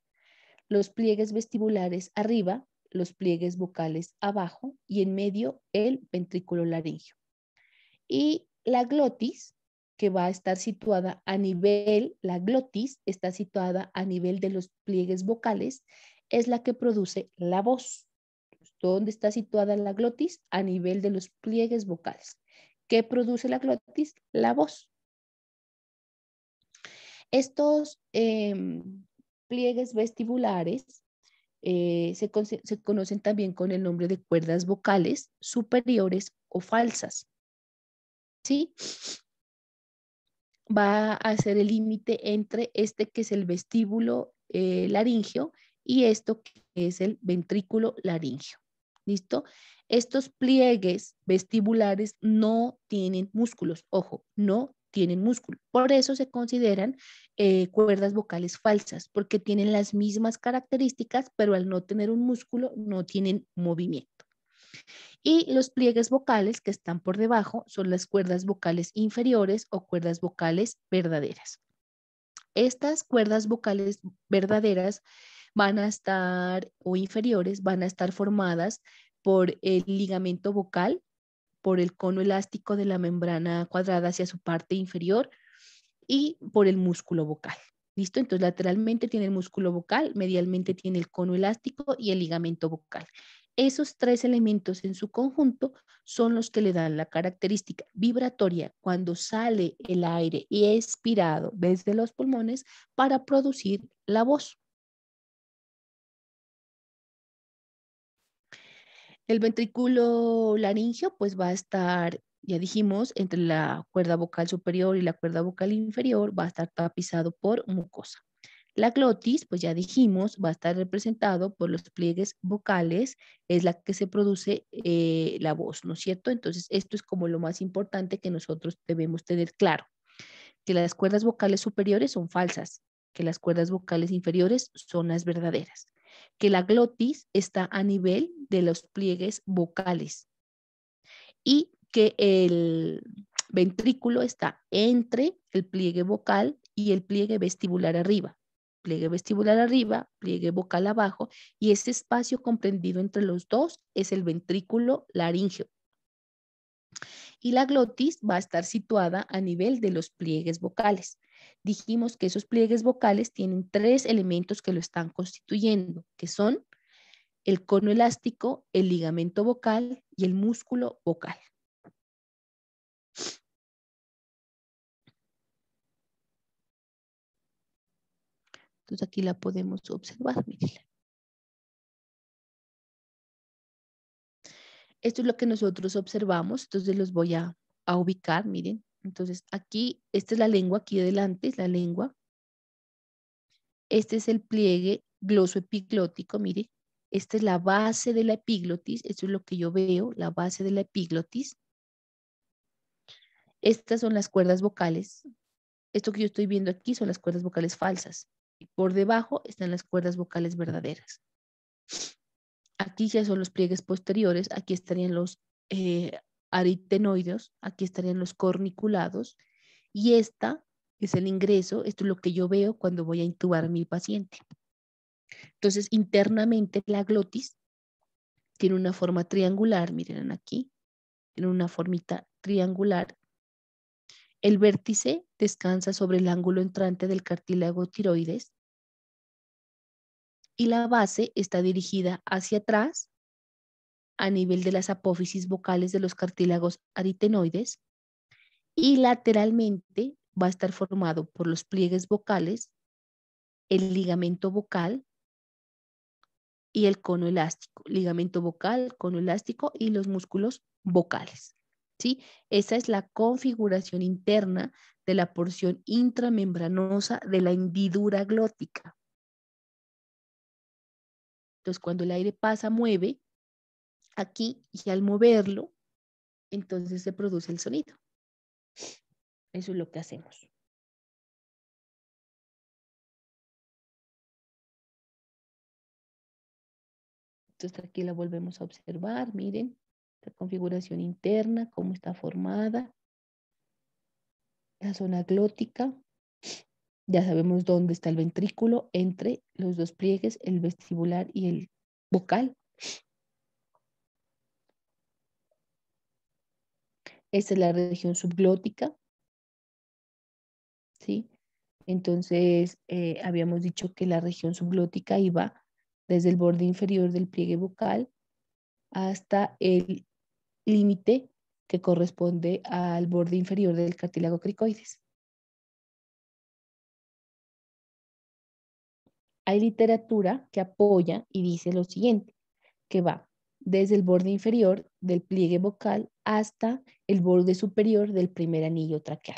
los pliegues vestibulares arriba, los pliegues vocales abajo y en medio el ventrículo laringio. Y la glotis, que va a estar situada a nivel, la glotis está situada a nivel de los pliegues vocales, es la que produce la voz. ¿Dónde está situada la glotis? A nivel de los pliegues vocales. ¿Qué produce la glotis? La voz. Estos em, pliegues vestibulares eh, se, conocen también con el nombre de cuerdas vocales superiores o falsas. ¿Sí? Va a ser el límite entre este que es el vestíbulo eh, laríngeo y esto que es el ventrículo laringio. ¿Listo? Estos pliegues vestibulares no tienen músculos, ojo, no tienen músculo. Por eso se consideran eh, cuerdas vocales falsas, porque tienen las mismas características, pero al no tener un músculo no tienen movimiento. Y los pliegues vocales que están por debajo son las cuerdas vocales inferiores o cuerdas vocales verdaderas. Estas cuerdas vocales verdaderas van a estar o inferiores van a estar formadas por el ligamento vocal por el cono elástico de la membrana cuadrada hacia su parte inferior y por el músculo vocal. ¿Listo? Entonces lateralmente tiene el músculo vocal, medialmente tiene el cono elástico y el ligamento vocal. Esos tres elementos en su conjunto son los que le dan la característica vibratoria cuando sale el aire y expirado desde los pulmones para producir la voz. El ventrículo laringio pues va a estar, ya dijimos, entre la cuerda vocal superior y la cuerda vocal inferior, va a estar tapizado por mucosa. La glotis, pues ya dijimos, va a estar representado por los pliegues vocales, es la que se produce eh, la voz, ¿no es cierto? Entonces, esto es como lo más importante que nosotros debemos tener claro, que las cuerdas vocales superiores son falsas, que las cuerdas vocales inferiores son las verdaderas que la glotis está a nivel de los pliegues vocales y que el ventrículo está entre el pliegue vocal y el pliegue vestibular arriba. Pliegue vestibular arriba, pliegue vocal abajo y ese espacio comprendido entre los dos es el ventrículo laríngeo. Y la glotis va a estar situada a nivel de los pliegues vocales dijimos que esos pliegues vocales tienen tres elementos que lo están constituyendo, que son el cono elástico, el ligamento vocal y el músculo vocal. Entonces aquí la podemos observar, miren. Esto es lo que nosotros observamos, entonces los voy a, a ubicar, miren. Entonces, aquí, esta es la lengua, aquí adelante, es la lengua. Este es el pliegue glosoepiglótico, mire. Esta es la base de la epiglotis, esto es lo que yo veo, la base de la epiglotis. Estas son las cuerdas vocales. Esto que yo estoy viendo aquí son las cuerdas vocales falsas. Y por debajo están las cuerdas vocales verdaderas. Aquí ya son los pliegues posteriores, aquí estarían los eh, aritenoides, aquí estarían los corniculados, y esta es el ingreso, esto es lo que yo veo cuando voy a intubar a mi paciente. Entonces, internamente la glotis tiene una forma triangular, miren aquí, tiene una formita triangular. El vértice descansa sobre el ángulo entrante del cartílago tiroides y la base está dirigida hacia atrás a nivel de las apófisis vocales de los cartílagos aritenoides y lateralmente va a estar formado por los pliegues vocales, el ligamento vocal y el cono elástico, ligamento vocal, cono elástico y los músculos vocales. Esa es la configuración interna de la porción intramembranosa de la hendidura glótica. Entonces, cuando el aire pasa, mueve aquí y al moverlo, entonces se produce el sonido. Eso es lo que hacemos. Entonces aquí la volvemos a observar, miren, la configuración interna, cómo está formada, la zona glótica, ya sabemos dónde está el ventrículo entre los dos pliegues, el vestibular y el vocal. Esta es la región subglótica. ¿Sí? Entonces, eh, habíamos dicho que la región subglótica iba desde el borde inferior del pliegue vocal hasta el límite que corresponde al borde inferior del cartílago cricoides. Hay literatura que apoya y dice lo siguiente, que va desde el borde inferior del pliegue vocal hasta el borde superior del primer anillo traqueal.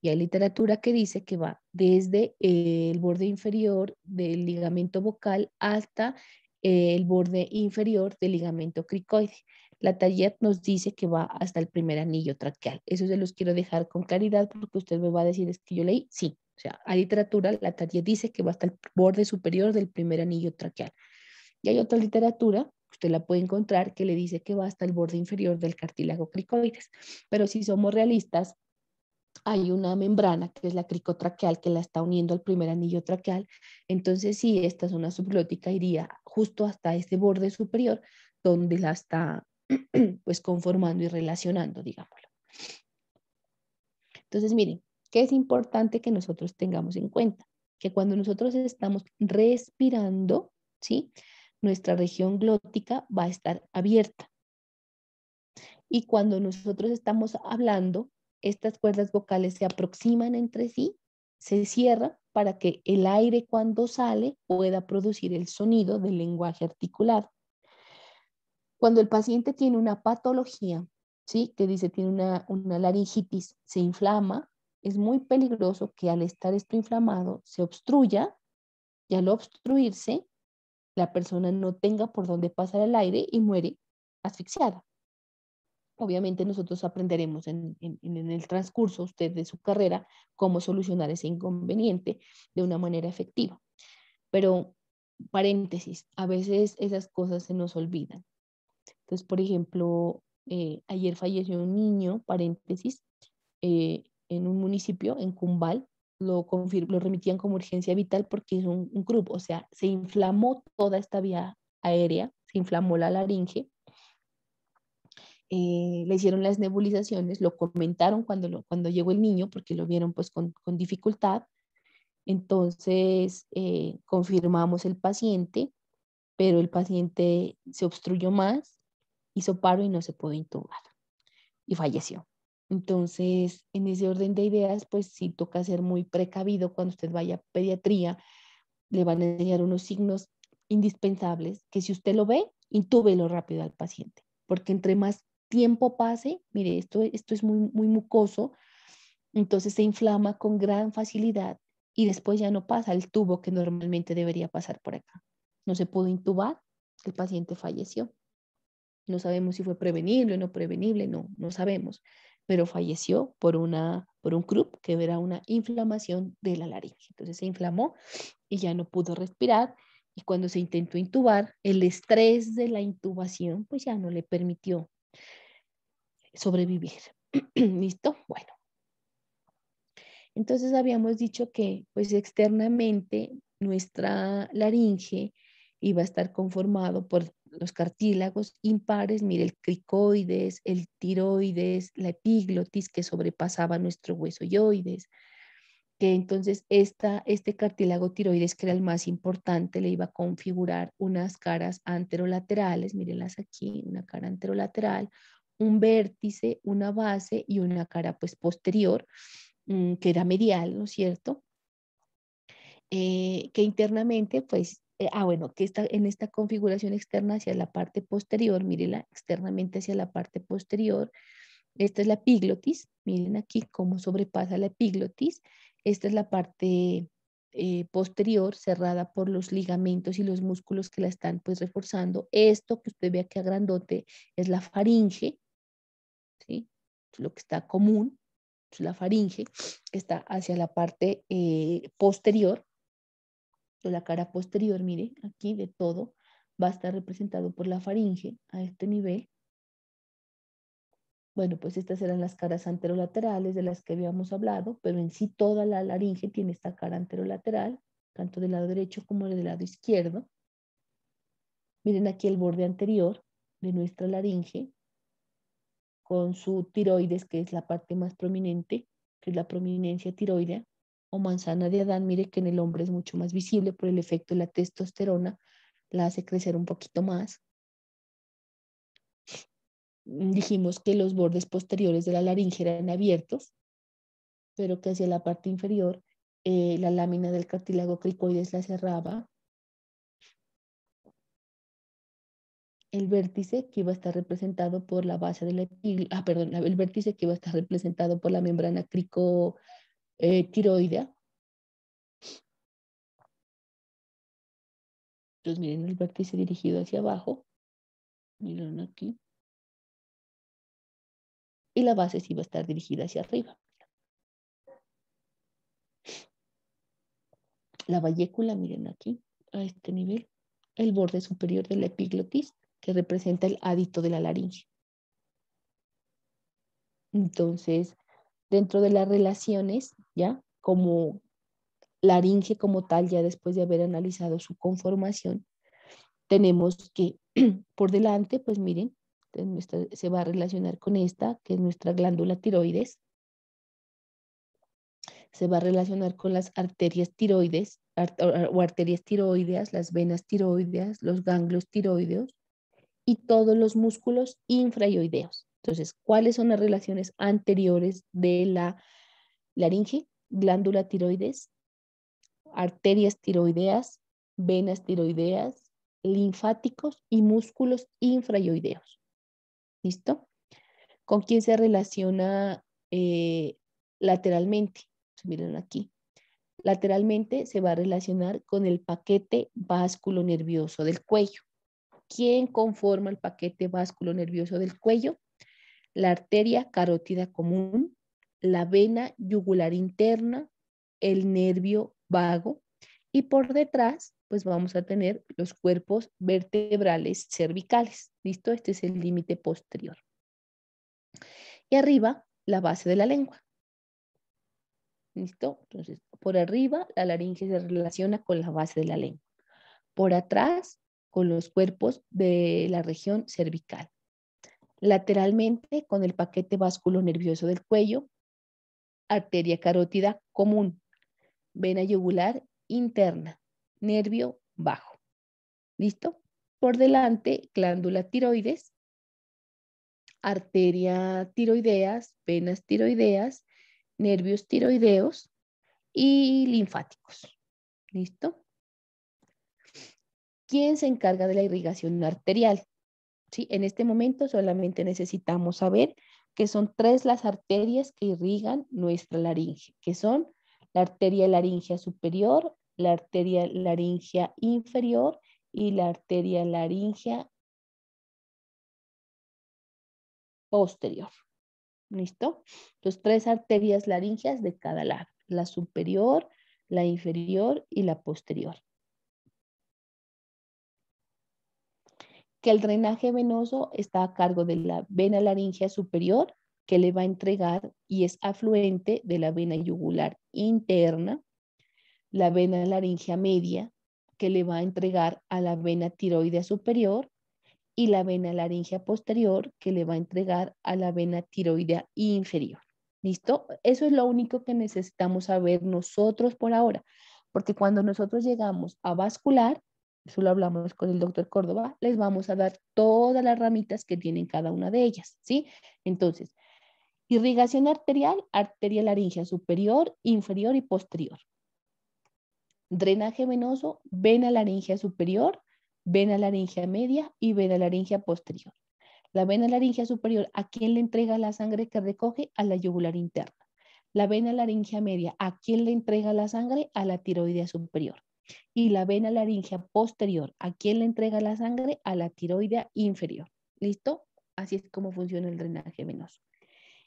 Y hay literatura que dice que va desde eh, el borde inferior del ligamento vocal hasta eh, el borde inferior del ligamento cricoide. La Tallet nos dice que va hasta el primer anillo traqueal. Eso se los quiero dejar con claridad porque usted me va a decir, es que yo leí, sí. O sea, hay literatura, la Tallet dice que va hasta el borde superior del primer anillo traqueal. Y hay otra literatura usted la puede encontrar, que le dice que va hasta el borde inferior del cartílago cricoides. Pero si somos realistas, hay una membrana que es la cricotraqueal que la está uniendo al primer anillo traqueal. Entonces, sí, esta es una subglótica iría justo hasta este borde superior donde la está (clears throat) pues conformando y relacionando, digámoslo. Entonces, miren, ¿qué es importante que nosotros tengamos en cuenta? Que cuando nosotros estamos respirando, ¿sí? nuestra región glótica va a estar abierta. Y cuando nosotros estamos hablando, estas cuerdas vocales se aproximan entre sí, se cierran para que el aire cuando sale pueda producir el sonido del lenguaje articulado. Cuando el paciente tiene una patología, ¿sí? que dice tiene una, una laringitis, se inflama, es muy peligroso que al estar esto inflamado se obstruya y al obstruirse la persona no tenga por dónde pasar el aire y muere asfixiada. Obviamente nosotros aprenderemos en, el transcurso usted de su carrera cómo solucionar ese inconveniente de una manera efectiva. Pero paréntesis, a veces esas cosas se nos olvidan. Entonces, por ejemplo, eh, ayer falleció un niño, paréntesis, eh, en un municipio, en Cumbal, lo, remitían como urgencia vital porque es un, grupo, o sea, se inflamó toda esta vía aérea, se inflamó la laringe, eh, le hicieron las nebulizaciones, lo comentaron cuando, cuando llegó el niño porque lo vieron pues con, dificultad, entonces eh, confirmamos el paciente, pero el paciente se obstruyó más, hizo paro y no se pudo intubar y falleció. Entonces, en ese orden de ideas, pues sí toca ser muy precavido cuando usted vaya a pediatría, le van a enseñar unos signos indispensables que si usted lo ve, intúbelo rápido al paciente, porque entre más tiempo pase, mire, esto, esto es muy, muy mucoso, entonces se inflama con gran facilidad y después ya no pasa el tubo que normalmente debería pasar por acá. No se pudo intubar, el paciente falleció. No sabemos si fue prevenible o no prevenible, no, no sabemos pero falleció por, una, por un crup que era una inflamación de la laringe. Entonces se inflamó y ya no pudo respirar y cuando se intentó intubar, el estrés de la intubación pues ya no le permitió sobrevivir. (clears throat) ¿Listo? Bueno. Entonces habíamos dicho que pues externamente nuestra laringe iba a estar conformado por los cartílagos impares, mire, el cricoides, el tiroides, la epiglotis que sobrepasaba nuestro hueso yoides, que entonces este cartílago tiroides, que era el más importante, le iba a configurar unas caras anterolaterales, mírenlas aquí, una cara anterolateral, un vértice, una base y una cara pues posterior, mm, que era medial, ¿no es cierto? Eh, que internamente pues eh, ah, bueno, que está en esta configuración externa hacia la parte posterior, mírela externamente hacia la parte posterior. Esta es la epiglotis, miren aquí cómo sobrepasa la epiglotis. Esta es la parte eh, posterior cerrada por los ligamentos y los músculos que la están pues reforzando. Esto que usted ve aquí a grandote es la faringe, ¿sí? lo que está común, es la faringe, que está hacia la parte eh, posterior la cara posterior, mire, aquí de todo va a estar representado por la faringe a este nivel. Bueno, pues estas eran las caras anterolaterales de las que habíamos hablado, pero en sí toda la laringe tiene esta cara anterolateral, tanto del lado derecho como del lado izquierdo. Miren aquí el borde anterior de nuestra laringe con su tiroides, que es la parte más prominente, que es la prominencia tiroidea, o manzana de Adán, mire que en el hombre es mucho más visible por el efecto de la testosterona, la hace crecer un poquito más. Mm, dijimos que los bordes posteriores de la laringe eran abiertos, pero que hacia la parte inferior eh, la lámina del cartílago cricoides la cerraba. El vértice que iba a estar representado por la base de ah, el vértice que iba a estar representado por la membrana crico eh, tiroidea. Entonces miren el vértice dirigido hacia abajo. Miren aquí. Y la base sí va a estar dirigida hacia arriba. La vallécula, miren aquí, a este nivel, el borde superior de la epiglotis, que representa el hádito de la laringe. Entonces, dentro de las relaciones como laringe como tal, ya después de haber analizado su conformación, tenemos que (clears throat) por delante, pues miren, se va a relacionar con esta, que es nuestra glándula tiroides, se va a relacionar con las arterias tiroides o arterias tiroideas, las venas tiroideas, los ganglios tiroideos y todos los músculos infrayoideos. Entonces, ¿cuáles son las relaciones anteriores de la laringe, glándula tiroides, arterias tiroideas, venas tiroideas, linfáticos y músculos infrayoideos. ¿Listo? ¿Con quién se relaciona eh, lateralmente? Pues miren aquí. Lateralmente se va a relacionar con el paquete básculo nervioso del cuello. ¿Quién conforma el paquete básculo nervioso del cuello? La arteria carótida común, la vena yugular interna, el nervio vago y por detrás pues vamos a tener los cuerpos vertebrales cervicales. ¿Listo? Este es el límite posterior. Y arriba la base de la lengua. ¿Listo? Entonces, por arriba la laringe se relaciona con la base de la lengua. Por atrás con los cuerpos de la región cervical. Lateralmente con el paquete básculo nervioso del cuello arteria carótida común, vena yugular interna, nervio bajo. ¿Listo? Por delante, glándula tiroides, arteria tiroideas, venas tiroideas, nervios tiroideos y linfáticos. ¿Listo? ¿Quién se encarga de la irrigación arterial? ¿Sí? En este momento solamente necesitamos saber que son tres las arterias que irrigan nuestra laringe, que son la arteria laringea superior, la arteria laringea inferior y la arteria laringea posterior. ¿Listo? Entonces, tres arterias laringeas de cada lado, la superior, la inferior y la posterior. que el drenaje venoso está a cargo de la vena laringea superior que le va a entregar y es afluente de la vena yugular interna, la vena laringea media que le va a entregar a la vena tiroidea superior y la vena laringea posterior que le va a entregar a la vena tiroidea inferior. ¿Listo? Eso es lo único que necesitamos saber nosotros por ahora, porque cuando nosotros llegamos a vascular, eso lo hablamos con el doctor Córdoba, les vamos a dar todas las ramitas que tienen cada una de ellas, ¿sí? Entonces, irrigación arterial, arteria laringea superior, inferior y posterior. Drenaje venoso, vena laringea superior, vena laringea media y vena laringea posterior. La vena laringea superior, ¿a quién le entrega la sangre que recoge? A la yugular interna. La vena laringea media, ¿a quién le entrega la sangre? A la tiroidea superior y la vena laringea posterior. ¿A quién le entrega la sangre? A la tiroidea inferior. ¿Listo? Así es como funciona el drenaje venoso.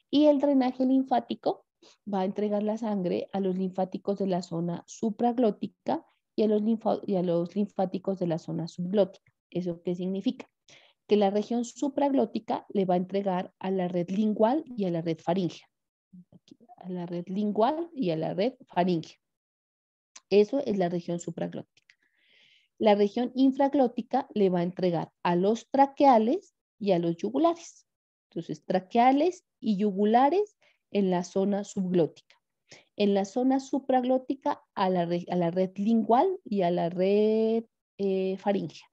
Y el drenaje linfático va a entregar la sangre a los linfáticos de la zona supraglótica y a los, linfáticos de la zona subglótica. ¿Eso qué significa? Que la región supraglótica le va a entregar a la red lingual y a la red faringea. a la red lingual y a la red faringea. Eso es la región supraglótica. La región infraglótica le va a entregar a los traqueales y a los yugulares. Entonces, traqueales y yugulares en la zona subglótica. En la zona supraglótica a la, red lingual y a la red eh, faringea.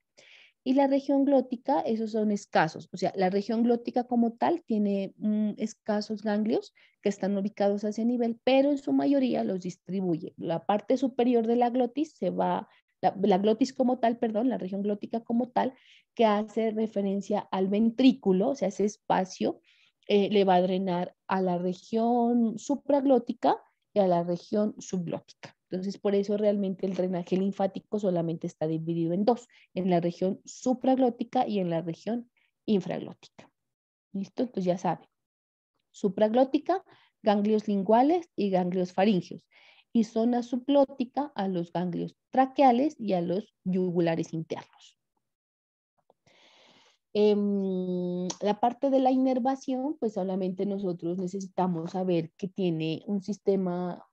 Y la región glótica, esos son escasos. O sea, la región glótica como tal tiene mm, escasos ganglios que están ubicados a ese nivel, pero en su mayoría los distribuye. La parte superior de la glotis se va, la, glotis como tal, perdón, la región glótica como tal, que hace referencia al ventrículo, o sea, ese espacio eh, le va a drenar a la región supraglótica y a la región subglótica. Entonces, por eso realmente el drenaje linfático solamente está dividido en dos, en la región supraglótica y en la región infraglótica. ¿Listo? Entonces ya saben. Supraglótica, ganglios linguales y ganglios faringios. Y zona subglótica a los ganglios traqueales y a los yugulares internos. Em, la parte de la inervación, pues solamente nosotros necesitamos saber que tiene un sistema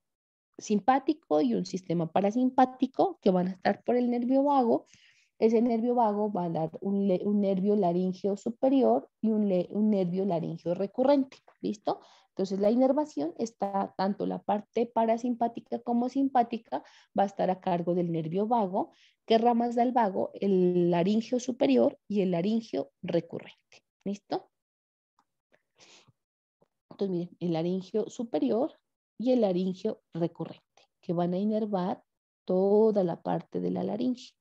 simpático y un sistema parasimpático que van a estar por el nervio vago. Ese nervio vago va a dar un, nervio laríngeo superior y un, nervio laríngeo recurrente. ¿Listo? Entonces la inervación está tanto la parte parasimpática como simpática va a estar a cargo del nervio vago. ¿Qué ramas da el vago? El laríngeo superior y el laríngeo recurrente. ¿Listo? Entonces miren, el laríngeo superior y el laringio recurrente, que van a inervar toda la parte de la laringe.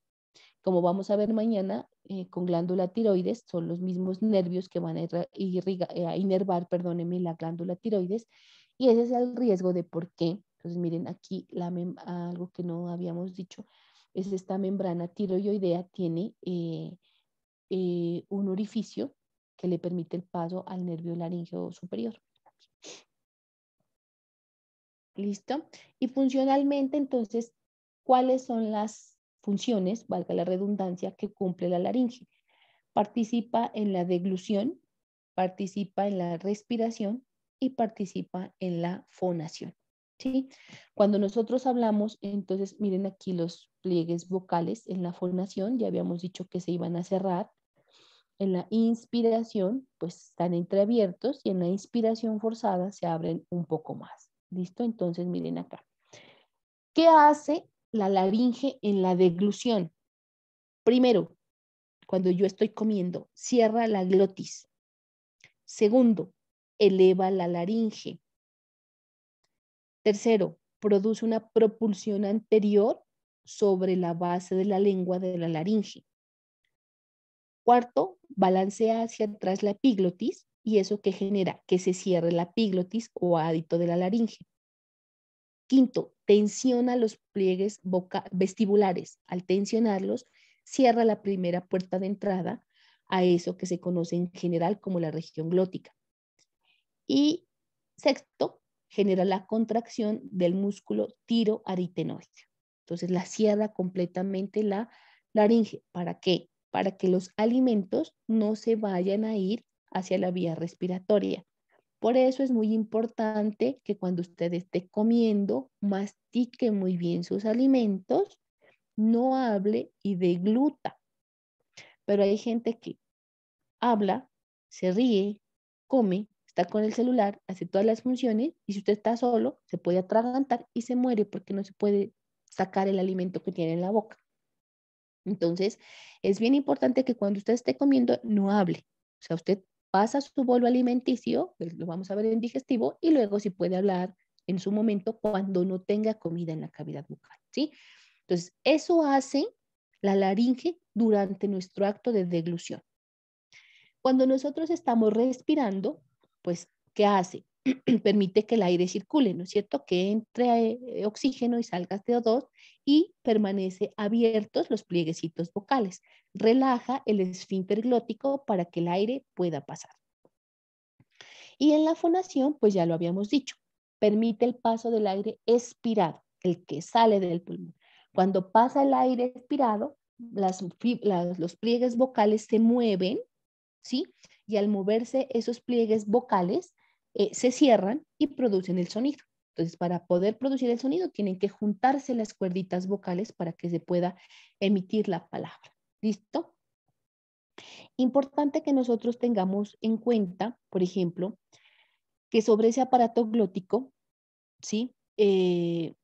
Como vamos a ver mañana, eh, con glándula tiroides son los mismos nervios que van a, eh, a inervar perdónenme, la glándula tiroides y ese es el riesgo de por qué. Entonces, miren aquí la algo que no habíamos dicho, es esta membrana tiroidea tiene eh, un orificio que le permite el paso al nervio laringeo superior. ¿Listo? Y funcionalmente, entonces, ¿cuáles son las funciones, valga la redundancia, que cumple la laringe? Participa en la deglución, participa en la respiración y participa en la fonación. ¿Sí? Cuando nosotros hablamos, entonces miren aquí los pliegues vocales en la fonación, ya habíamos dicho que se iban a cerrar. En la inspiración, pues están entreabiertos y en la inspiración forzada se abren un poco más. ¿Listo? Entonces, miren acá. ¿Qué hace la laringe en la deglución? Primero, cuando yo estoy comiendo, cierra la glotis. Segundo, eleva la laringe. Tercero, produce una propulsión anterior sobre la base de la lengua de la laringe. Cuarto, balancea hacia atrás la epiglotis y eso que genera que se cierre la piglotis o ádito de la laringe. Quinto, tensiona los pliegues vestibulares. Al tensionarlos, cierra la primera puerta de entrada a eso que se conoce en general como la región glótica. Y sexto, genera la contracción del músculo tiroaritenoide. Entonces la cierra completamente la laringe. ¿Para qué? Para que los alimentos no se vayan a ir hacia la vía respiratoria. Por eso es muy importante que cuando usted esté comiendo, mastique muy bien sus alimentos, no hable y degluta. Pero hay gente que habla, se ríe, come, está con el celular, hace todas las funciones y si usted está solo, se puede atragantar y se muere porque no se puede sacar el alimento que tiene en la boca. Entonces, es bien importante que cuando usted esté comiendo, no hable. O sea, usted pasa su bolo alimenticio, pues, lo vamos a ver en digestivo, y luego si puede hablar en su momento cuando no tenga comida en la cavidad bucal, ¿sí? Entonces, eso hace la laringe durante nuestro acto de deglución. Cuando nosotros estamos respirando, pues, ¿qué hace? (clears throat) permite que el aire circule, ¿no es cierto? Que entre eh, oxígeno y salga CO2 y permanece abiertos los plieguecitos vocales. Relaja el esfínter glótico para que el aire pueda pasar. Y en la fonación, pues ya lo habíamos dicho, permite el paso del aire expirado, el que sale del pulmón. Cuando pasa el aire expirado, los pliegues vocales se mueven, ¿sí? Y al moverse esos pliegues vocales, eh, se cierran y producen el sonido. Entonces, para poder producir el sonido, tienen que juntarse las cuerditas vocales para que se pueda emitir la palabra. ¿Listo? Importante que nosotros tengamos en cuenta, por ejemplo, que sobre ese aparato glótico, ¿sí? Eh,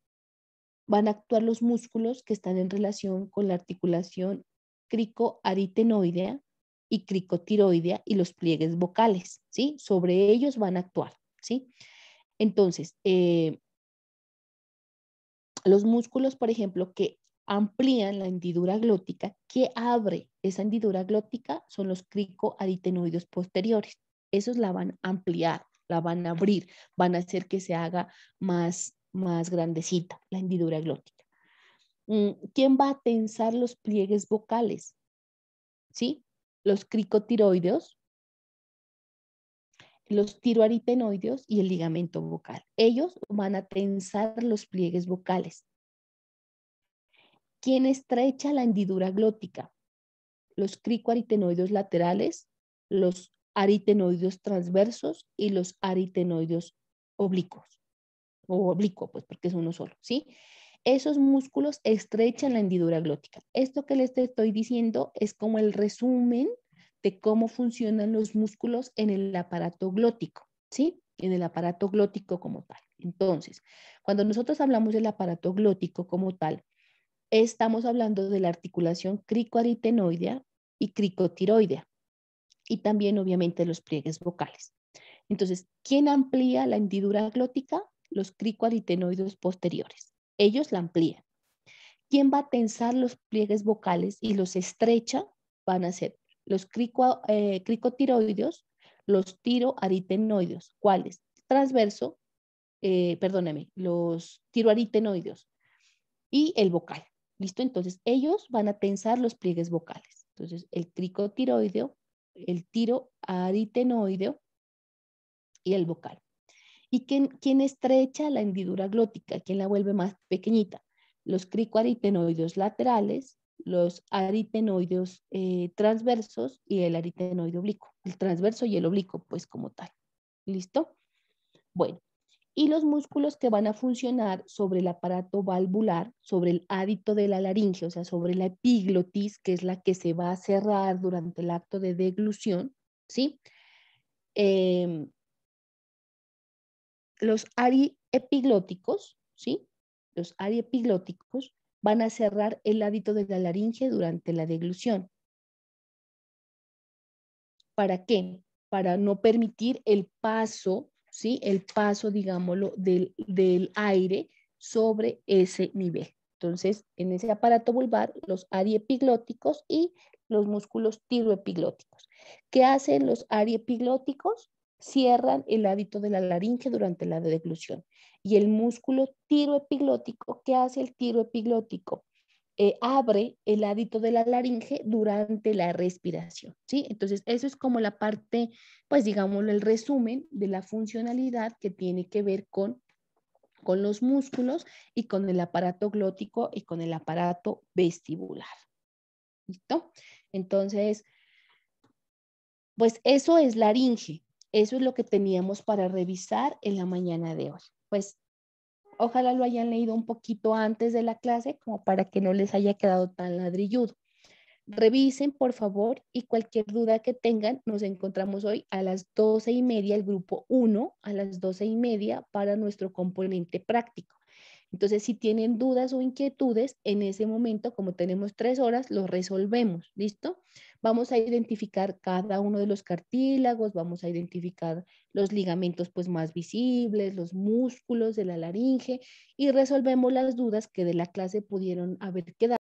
van a actuar los músculos que están en relación con la articulación cricoaritenoidea, y cricotiroidea y los pliegues vocales, ¿sí? Sobre ellos van a actuar, ¿sí? Entonces, eh, los músculos, por ejemplo, que amplían la hendidura glótica, que abre esa hendidura glótica, son los cricoaditenoides posteriores. Esos la van a ampliar, la van a abrir, van a hacer que se haga más, más grandecita la hendidura glótica. Mm, ¿Quién va a tensar los pliegues vocales? ¿Sí? los cricotiroideos, los tiroaritenoides y el ligamento vocal. Ellos van a tensar los pliegues vocales. ¿Quién estrecha la hendidura glótica? Los cricoaritenoideos laterales, los aritenoideos transversos y los aritenoideos oblicuos, o oblicuo, pues porque es uno solo, ¿sí? esos músculos estrechan la hendidura glótica. Esto que les estoy diciendo es como el resumen de cómo funcionan los músculos en el aparato glótico, ¿sí? En el aparato glótico como tal. Entonces, cuando nosotros hablamos del aparato glótico como tal, estamos hablando de la articulación cricoaritenoidea y cricotiroidea y también obviamente los pliegues vocales. Entonces, ¿quién amplía la hendidura glótica? Los cricoaritenoides posteriores ellos la amplían. ¿Quién va a tensar los pliegues vocales y los estrecha van a ser los crico, eh, cricotiroideos, los tiroaritenoides. ¿Cuáles? Transverso, eh, perdóneme, los tiroaritenoides y el vocal. ¿Listo? Entonces, ellos van a tensar los pliegues vocales. Entonces, el cricotiroideo, el tiroaritenoideo y el vocal. ¿Y quién, estrecha la hendidura glótica? ¿Quién la vuelve más pequeñita? Los cricoaritenoides laterales, los aritenoides eh, transversos y el aritenoide oblicuo, el transverso y el oblicuo, pues como tal. ¿Listo? Bueno, y los músculos que van a funcionar sobre el aparato valvular, sobre el ádito de la laringe, o sea, sobre la epiglotis, que es la que se va a cerrar durante el acto de deglución, ¿sí? Eh, los ariepiglóticos, ¿sí? Los ariepiglóticos van a cerrar el ladito de la laringe durante la deglución. ¿Para qué? Para no permitir el paso, ¿sí? El paso, digámoslo, del, del aire sobre ese nivel. Entonces, en ese aparato vulvar, los ariepiglóticos y los músculos tiroepiglóticos. ¿Qué hacen los ariepiglóticos? cierran el hábito de la laringe durante la deglución y el músculo tiroepiglótico, ¿qué hace el tiroepiglótico? Eh, abre el hábito de la laringe durante la respiración, ¿sí? Entonces, eso es como la parte, pues digámoslo, el resumen de la funcionalidad que tiene que ver con, con los músculos y con el aparato glótico y con el aparato vestibular. ¿Listo? Entonces, pues eso es laringe. Eso es lo que teníamos para revisar en la mañana de hoy. Pues ojalá lo hayan leído un poquito antes de la clase como para que no les haya quedado tan ladrilludo. Revisen, por favor, y cualquier duda que tengan, nos encontramos hoy a las doce y media, el grupo uno a las doce y media para nuestro componente práctico. Entonces, si tienen dudas o inquietudes, en ese momento, como tenemos tres horas, lo resolvemos, ¿listo? Vamos a identificar cada uno de los cartílagos, vamos a identificar los ligamentos pues más visibles, los músculos de la laringe y resolvemos las dudas que de la clase pudieron haber quedado.